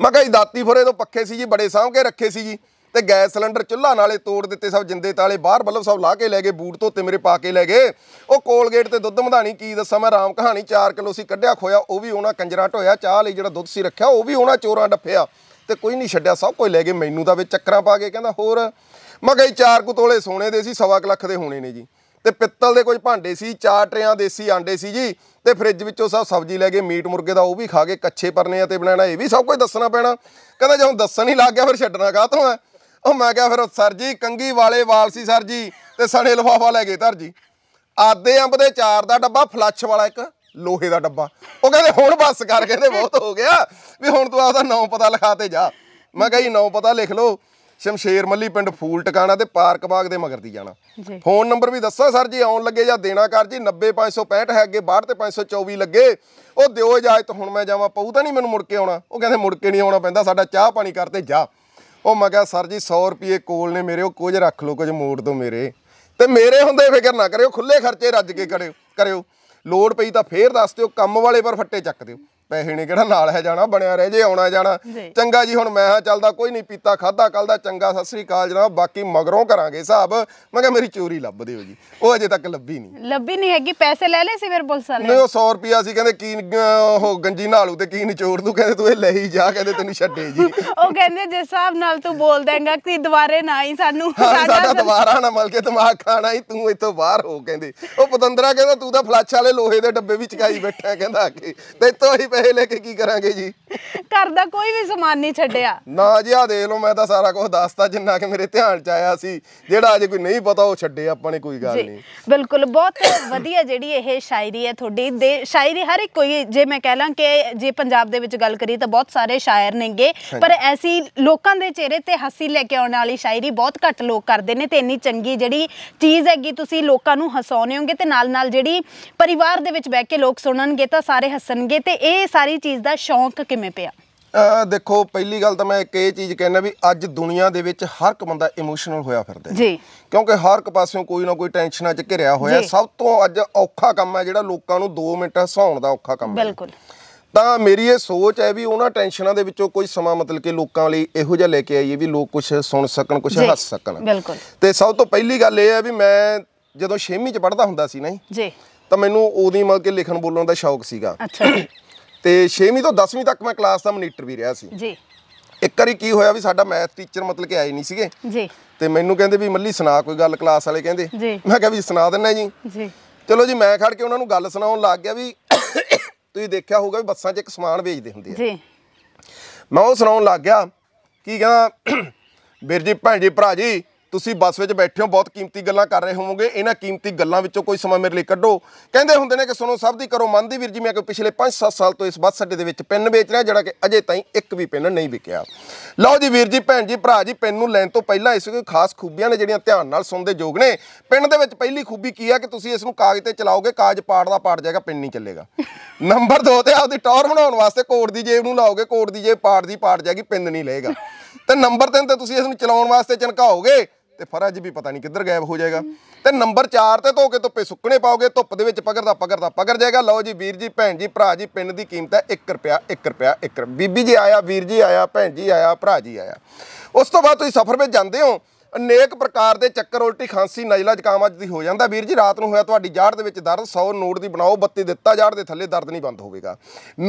Speaker 1: ਮੈਂ ਕਹਿੰਦਾ ਦਾਤੀ ਫੁਰੇ ਤੋਂ ਪੱਖੇ ਸੀ ਜੀ ਬੜੇ ਸਾਂਭ ਕੇ ਰੱਖੇ ਸੀ ਜੀ ਤੇ ਗੈਸ ਸਿਲੰਡਰ ਚੁੱਲ੍ਹਾ ਨਾਲੇ ਤੋੜ ਦਿੱਤੇ ਸਭ ਜਿੰਦੇ ਤਾਲੇ ਬਾਹਰ ਬੱਲਬ ਸਭ ਲਾ ਕੇ ਲੈ ਗਏ ਬੂਟ ਤੇ ਮੇਰੇ ਪਾ ਕੇ ਲੈ ਗਏ ਉਹ ਕੋਲਗੇਟ ਤੇ ਦੁੱਧ ਮਧਾਣੀ ਕੀ ਦੱਸਾਂ ਮੈਂ ਰਾਮ ਕਹਾਣੀ 4 ਕਿਲੋ ਸੀ ਕੱਢਿਆ ਖੋਇਆ ਉਹ ਵੀ ਉਹਨਾਂ ਕੰਜਰਾ ਢੋਇਆ ਚਾਹ ਲਈ ਜਿਹੜਾ ਦੁੱਧ ਸੀ ਰੱਖਿਆ ਉਹ ਵੀ ਉਹਨਾਂ ਚੋਰਾਂ ਡੱਫਿਆ ਤੇ ਕੋਈ ਨਹੀਂ ਛੱਡਿਆ ਸਭ ਕੋਈ ਲੈ ਗਏ ਮੈਨੂੰ ਤਾਂ ਵਿੱਚ ਚੱਕਰਾਂ ਪਾ ਕੇ ਕਹਿੰਦਾ ਹੋਰ ਮੈਂ ਕਹੀ 4 ਕੁ ਤੋਲੇ ਸੋਨੇ ਦੇ ਸੀ 1.5 ਲੱਖ ਦੇ ਹੋਣੇ ਨੇ ਜੀ ਤੇ ਪਿੱਤਲ ਦੇ ਕੁਝ ਭਾਂਡੇ ਸੀ ਚਾਰ ਟਰਿਆਂ ਦੇਸੀ ਆਂਡੇ ਸੀ ਜੀ ਤੇ ਫ੍ਰਿਜ ਵਿੱਚੋਂ ਸਭ ਸਬਜ਼ੀ ਲੈ ਗਏ ਮੀਟ ਮੁਰਗੇ ਦਾ ਉਹ ਵੀ ਖਾ ਕੇ ਕੱਚੇ ਪਰਨੇ ਆ ਤੇ ਬਣਾਣਾ ਇਹ ਵੀ ਸਭ ਕੁਝ ਦੱਸਣਾ ਪੈਣਾ ਕਹਿੰਦਾ ਜੇ ਹੁਣ ਦੱਸਣ ਹੀ ਲੱਗ ਗਿਆ ਫਿਰ ਛੱਡਣਾ ਕਾਹਤੋਂ ਆ ਉਹ ਮੈਂ ਕਿਹਾ ਫਿਰ ਸਰ ਜੀ ਕੰਗੀ ਵਾਲੇ ਵਾਲ ਸੀ ਸਰ ਜੀ ਤੇ ਸੜੇ ਲਫਾਫਾ ਲੈ ਗਏ ਧਰ ਜੀ ਆਦੇ ਅੰਬ ਦੇ ਚਾਰ ਦਾ ਡੱਬਾ ਫਲੱਸ਼ ਵਾਲਾ ਇੱਕ ਲੋਹੇ ਦਾ ਡੱਬਾ ਉਹ ਕਹਿੰਦੇ ਹੁਣ ਬੱਸ ਕਰ ਕਹਿੰਦੇ ਬਹੁਤ ਹੋ ਗਿਆ ਵੀ ਹੁਣ ਤੂੰ ਆਪਦਾ ਨਾਮ ਪਤਾ ਲਿਖਾ ਤੇ ਜਾ ਮੈਂ ਕਹਾਂ ਜੀ ਨਾਮ ਪਤਾ ਲਿਖ ਲਓ ਸ਼ਮਸ਼ੇਰ ਮੱਲੀ ਪਿੰਡ ਫੂਲ ਟਿਕਾਣਾ ਤੇ ਪਾਰਕ ਬਾਗ ਦੇ ਮਗਰ ਦੀ ਜਾਣਾ ਫੋਨ ਨੰਬਰ ਵੀ ਦੱਸੋ ਸਰ ਜੀ ਆਉਣ ਲੱਗੇ ਜਾਂ ਦੇਣਾ ਕਰ ਜੀ 90565 ਹੈ ਅੱਗੇ ਤੇ 524 ਲੱਗੇ ਉਹ ਦਿਓ ਇਜਾਜ਼ਤ ਹੁਣ ਮੈਂ ਜਾਵਾਂ ਪਊ ਤਾਂ ਨਹੀਂ ਮੈਨੂੰ ਮੁੜ ਕੇ ਆਉਣਾ ਉਹ ਕਹਿੰਦੇ ਮੁੜ ਕੇ ਨਹੀਂ ਆਉਣਾ ਪੈਂਦਾ ਸਾਡਾ ਚਾਹ ਪਾਣੀ ਕਰਤੇ ਜਾ ਉਹ ਮੈਂ ਕਿਹਾ ਸਰ ਜੀ 100 ਰੁਪਏ ਕੋਲ ਨੇ ਮੇਰੇ ਉਹ ਕੁਝ ਰੱਖ ਲਓ ਕੁਝ ਮੋੜ ਦਿਓ ਮੇਰੇ ਤੇ ਮੇਰੇ ਹੁੰਦੇ ਫਿਕਰ ਨਾ ਕਰਿਓ ਖੁੱਲੇ ਖਰਚੇ ਰੱਜ ਕੇ ਕਰਿਓ ਕਰਿਓ ਲੋੜ ਪਈ ਤਾਂ ਫੇਰ ਦੱਸ ਦਿਓ ਕੰਮ ਵਾਲੇ ਪਰ ਫੱਟੇ ਚੱਕ ਦਿਓ ਪੈਸੇ ਨਹੀਂ ਕਿਹੜਾ ਨਾਲ ਹੈ ਜਾਣਾ ਬਣਿਆ ਰਹਿ ਜੇ ਆਉਣਾ ਜਾਣਾ ਚੰਗਾ ਜੀ ਹੁਣ ਮੈਂ ਹਾਂ ਚੱਲਦਾ ਕੋਈ ਨਹੀਂ ਪੀਤਾ ਖਾਦਾ ਕੱਲ ਦਾ ਚੰਗਾ ਸਤਿ ਸ੍ਰੀ ਅਕਾਲ ਜਨਾਬ ਬਾਕੀ ਮਗਰੋਂ ਕਰਾਂਗੇ ਹਿਸਾਬ ਮੈਂ ਕਿਹਾ ਮੇਰੀ ਚੋਰੀ ਲੱਭ ਦਿਓ ਜੀ ਉਹ ਅਜੇ ਤੱਕ ਲੱਭੀ ਨਹੀਂ
Speaker 2: ਲੱਭੀ ਨਹੀਂ ਹੈਗੀ ਪੈਸੇ ਲੈ ਲੈ ਸੀ ਫਿਰ ਪੁਲਿਸ ਵਾਲੇ ਨਹੀਂ ਉਹ 100
Speaker 1: ਰੁਪਿਆ ਸੀ ਕਹਿੰਦੇ ਕੀ ਉਹ ਗੰਜੀ ਨਾਲੂ ਤੇ ਕੀ ਨਿਚੋੜ ਤੂੰ ਕਹਿੰਦੇ ਤੂੰ ਇਹ ਲੈ ਹੀ ਜਾ ਕਹਿੰਦੇ ਤੈਨੂੰ ਛੱਡੇ ਜੀ
Speaker 2: ਉਹ ਕਹਿੰਦੇ ਜੇ ਹਿਸਾਬ ਨਾਲ ਤੂੰ ਬੋਲ ਦੇਂਗਾ ਕਿ ਦੁਬਾਰੇ ਨਾ ਹੀ ਸਾਨੂੰ ਸਾਡਾ ਦੁਬਾਰਾ ਨਾ ਮਲ ਕੇ
Speaker 1: ਦਿਮਾਗ ਖਾਣਾ ਹੀ ਤੂੰ ਇੱਥੋਂ ਬਾਹਰ ਹੋ ਕਹਿੰਦੇ ਉਹ ਪਤੰਦਰਾ ਕਹਿੰਦਾ ਤੂੰ ਤਾਂ ਫਲਾਛ ਵਾਲੇ ਲੋਹੇ ਦੇ ਡੱਬੇ ਵਿੱਚ ਕਾਈ ਬੈਠਾ ਕਹਿੰਦਾ ਕਿ ਤੇ ਇੱਥੋਂ ਹੀ ਪੈਸੇ ਲੈ ਕੇ ਕੀ ਕਰਾਂਗੇ ਜੀ ਘਰ
Speaker 2: ਦਾ ਕੋਈ ਵੀ ਸਮਾਨ ਨਹੀਂ ਛੱਡਿਆ
Speaker 1: ਨਾ ਜੀ ਆ ਦੇਖ ਲਓ ਮੈਂ ਤਾਂ ਸਾਰਾ ਕੁਝ ਦੱਸਤਾ ਜਿੰਨਾ ਕਿ ਮੇਰੇ ਧਿਆਨ ਚ ਆਇਆ ਸੀ ਜਿਹੜਾ ਅਜੇ ਕੋਈ ਨਹੀਂ ਪਤਾ ਉਹ ਛੱਡੇ ਆਪਾਂ ਨੇ ਕੋਈ ਗੱਲ ਨਹੀਂ
Speaker 2: ਬਿਲਕੁਲ ਬਹੁਤ ਵਧੀਆ ਜਿਹੜੀ ਇਹ ਸ਼ਾਇਰੀ ਹੈ ਤੁਹਾਡੀ ਦੇ ਸ਼ਾਇਰੀ ਹਰ ਇੱਕ ਕੋਈ ਜੇ ਮੈਂ ਕਹਿ ਲਾਂ ਕਿ ਜੇ ਪੰਜਾਬ ਦੇ ਵਿੱਚ ਗੱਲ ਕਰੀ ਤਾਂ ਬਹੁਤ ਸਾਰੇ ਸ਼ਾਇਰ ਨੇਗੇ ਪਰ ਐਸੀ ਲੋਕਾਂ ਦੇ ਚਿਹਰੇ ਤੇ ਹੱਸੀ ਲੈ ਕੇ ਆਉਣ ਵਾਲੀ ਸ਼ਾਇਰੀ ਬਹੁਤ ਘੱਟ ਲੋਕ ਕਰਦੇ ਨੇ ਤੇ ਇੰਨੀ ਚੰਗੀ ਜਿਹੜੀ ਚੀਜ਼ ਹੈਗੀ ਤੁਸੀਂ ਲੋਕਾਂ ਨੂੰ ਹਸਾਉਣੇ ਹੋਗੇ ਤੇ ਨਾਲ ਨਾਲ ਜਿਹੜੀ ਪਰਿਵਾਰ ਦੇ ਵਿੱਚ ਬੈ ਕੇ ਲੋਕ ਸੁਣਨਗੇ ਤਾਂ ਸਾਰੇ ਹੱਸਣਗੇ ਤੇ ਇਹ ਇਹ ਸਾਰੀ ਚੀਜ਼ ਦਾ ਸ਼ੌਂਕ ਕਿਵੇਂ ਪਿਆ
Speaker 1: ਦੇਖੋ ਪਹਿਲੀ ਗੱਲ ਤਾਂ ਮੈਂ ਇੱਕ ਇਹ ਚੀਜ਼ ਕਹਿਣਾ ਵੀ ਅੱਜ ਦੁਨੀਆ ਦੇ ਵਿੱਚ ਹਰ ਇੱਕ ਬੰਦਾ ਇਮੋਸ਼ਨਲ ਹੋਇਆ ਫਿਰਦਾ ਜੀ ਕਿਉਂਕਿ ਹਰ ਇੱਕ ਪਾਸਿਓਂ ਕੋਈ ਨਾ ਕੋਈ ਟੈਨਸ਼ਨਾਂ 'ਚ ਘਿਰਿਆ ਹੋਇਆ ਸਭ ਤੋਂ ਅੱਜ ਔਖਾ ਕੰਮ ਹੈ ਜਿਹੜਾ ਲੋਕਾਂ ਨੂੰ 2 ਮਿੰਟ ਹਸਾਉਣ ਦਾ ਔਖਾ ਕੰਮ ਹੈ ਬਿਲਕੁਲ ਤਾਂ ਮੇਰੀ ਇਹ ਸੋਚ ਹੈ ਵੀ ਉਹਨਾਂ ਟੈਨਸ਼ਨਾਂ ਦੇ ਵਿੱਚੋਂ ਕੋਈ ਸਮਾਂ ਮਤਲਬ ਕਿ ਲੋਕਾਂ ਲਈ ਇਹੋ ਜਿਹਾ ਲੈ ਕੇ ਆਈਏ ਵੀ ਲੋਕ ਕੁਝ ਸੁਣ ਸਕਣ ਕੁਝ ਹੱਸ ਸਕਣ ਬਿਲਕੁਲ ਤੇ ਸਭ ਤੋਂ ਪਹਿਲੀ ਗੱਲ ਇਹ ਹੈ ਵੀ ਮੈਂ ਜਦੋਂ 6ਵੀਂ 'ਚ ਪੜ੍ਹਦਾ ਹੁੰਦਾ ਸੀ ਨਾ ਜੀ ਤਾਂ ਮੈਨੂੰ ਉਹਦੀ ਮਤਲਬ ਕਿ ਲਿਖਣ ਬੋਲਣ ਦਾ ਸ਼ੌਕ ਸੀਗਾ ਅੱਛਾ ਤੇ 6ਵੀਂ ਤੋਂ 10ਵੀਂ ਤੱਕ ਮੈਂ ਕਲਾਸ ਦਾ ਮਨੀਟਰ ਵੀ ਰਿਹਾ ਸੀ ਜੀ ਇੱਕ ਵਾਰੀ ਕੀ ਹੋਇਆ ਵੀ ਸਾਡਾ ਮੈਥ ਟੀਚਰ ਮਤਲਬ ਕਿ ਆਏ ਨਹੀਂ ਸੀਗੇ ਜੀ ਤੇ ਮੈਨੂੰ ਕਹਿੰਦੇ ਵੀ ਮੱਲੀ ਸੁਣਾ ਕੋਈ ਗੱਲ ਕਲਾਸ ਵਾਲੇ ਕਹਿੰਦੇ ਮੈਂ ਕਿਹਾ ਵੀ ਸੁਣਾ ਦਿੰਨਾ ਜੀ ਜੀ ਚਲੋ ਜੀ ਮੈਂ ਖੜ ਕੇ ਉਹਨਾਂ ਨੂੰ ਗੱਲ ਸੁਣਾਉਣ ਲੱਗ ਗਿਆ ਵੀ ਤੁਸੀਂ ਦੇਖਿਆ ਹੋਊਗਾ ਵੀ ਬੱਸਾਂ 'ਚ ਇੱਕ ਸਮਾਨ ਵੇਚਦੇ ਹੁੰਦੇ ਆ ਜੀ ਮੈਂ ਉਹ ਸੁਣਾਉਣ ਲੱਗ ਗਿਆ ਕੀ ਕਹਿੰਦਾ ਵੀਰ ਜੀ ਭੈਣ ਜੀ ਭਰਾ ਜੀ ਤੁਸੀਂ ਬੱਸ ਵਿੱਚ ਬੈਠੇ ਹੋ ਬਹੁਤ ਕੀਮਤੀ ਗੱਲਾਂ ਕਰ ਰਹੇ ਹੋਵੋਗੇ ਇਹਨਾਂ ਕੀਮਤੀ ਗੱਲਾਂ ਵਿੱਚੋਂ ਕੋਈ ਸਮਾਂ ਮੇਰੇ ਲਈ ਕੱਢੋ ਕਹਿੰਦੇ ਹੁੰਦੇ ਨੇ ਕਿ ਸੁਣੋ ਸਭ ਦੀ ਕਰੋ ਮਨ ਦੀ ਵੀਰ ਜੀ ਮੈਂ ਕਿ ਪਿਛਲੇ 5-7 ਸਾਲ ਤੋਂ ਇਸ ਬੱਸ ਅੱਡੇ ਦੇ ਵਿੱਚ ਪੈਨ ਵੇਚ ਰਿਹਾ ਜਿਹੜਾ ਕਿ ਅਜੇ ਤਾਈਂ ਇੱਕ ਵੀ ਪੈਨ ਨਹੀਂ ਵਿਕਿਆ ਲਓ ਜੀ ਵੀਰ ਜੀ ਭੈਣ ਜੀ ਭਰਾ ਜੀ ਪੈਨ ਨੂੰ ਲੈਣ ਤੋਂ ਪਹਿਲਾਂ ਇਸ ਕੋਈ ਖਾਸ ਖੂਬੀਆਂ ਨੇ ਜਿਹੜੀਆਂ ਧਿਆਨ ਨਾਲ ਸੁਣਦੇ ਯੋਗ ਨੇ ਪੈਨ ਦੇ ਵਿੱਚ ਪਹਿਲੀ ਖੂਬੀ ਕੀ ਹੈ ਕਿ ਤੁਸੀਂ ਇਸ ਨੂੰ ਕਾਗਜ਼ ਤੇ ਚਲਾਓਗੇ ਕਾਗਜ਼ ਪਾੜ ਦਾ ਪਾੜ ਜਾਏਗਾ ਪੈਨ ਨਹੀਂ ਚੱਲੇਗਾ ਨੰਬਰ 2 ਤੇ ਆਪਦੀ ਟੌਰ ਬਣਾਉਣ ਵਾਸਤੇ ਕੋਟ ਦੀ ਜੇਬ ਨੂੰ ਲਾਓਗੇ ਕੋਟ ਦੀ ਜੇਬ ਪਾੜ ਦੀ ਪਾੜ ਜਾਏਗੀ ਪੈਨ ਨਹੀਂ ਲਏਗਾ ਤੇ ਨੰਬਰ 3 ਤੇ ਤੁਸੀਂ ਇਸ ਨੂੰ ਚਲਾਉਣ ਵਾਸਤੇ ਚਨਕਾਓਗੇ ਤੇ ਫਰਜ ਵੀ ਪਤਾ ਨਹੀਂ ਕਿੱਧਰ ਗਾਇਬ ਹੋ ਜਾਏਗਾ ਤੇ ਨੰਬਰ 4 ਤੇ ਧੋ ਕੇ ਧੁੱਪੇ ਸੁੱਕਣੇ ਪਾਓਗੇ ਧੁੱਪ ਦੇ ਵਿੱਚ ਪਗਰ ਦਾ ਪਗਰ ਜਾਏਗਾ ਲਓ ਜੀ ਵੀਰ ਜੀ ਭੈਣ ਜੀ ਭਰਾ ਜੀ ਪਿੰਡ ਦੀ ਕੀਮਤ ਹੈ 1 ਰੁਪਿਆ 1 ਰੁਪਿਆ 1 ਬੀਬੀ ਜੀ ਆਇਆ ਵੀਰ ਜੀ ਆਇਆ ਭੈਣ ਜੀ ਆਇਆ ਭਰਾ ਜੀ ਆਇਆ ਉਸ ਤੋਂ ਬਾਅਦ ਤੁਸੀਂ ਸਫ਼ਰ ਵਿੱਚ ਜਾਂਦੇ ਹੋ ਅਨੇਕ ਪ੍ਰਕਾਰ ਦੇ ਚੱਕਰ ਉਲਟੀ ਖਾਂਸੀ ਨਜ਼ਲਾ ਜ਼ੁਕਾਮ ਅੱਜ ਦੀ ਹੋ ਜਾਂਦਾ ਵੀਰ ਜੀ ਰਾਤ ਨੂੰ ਹੋਇਆ ਤੁਹਾਡੀ ਜਾੜ ਦੇ ਵਿੱਚ ਦਰਦ 100 ਨੋਟ ਦੀ ਬਣਾਓ ਬੱਤੀ ਦਿੱਤਾ ਜਾੜ ਦੇ ਥੱਲੇ ਦਰਦ ਨਹੀਂ ਬੰਦ ਹੋਵੇਗਾ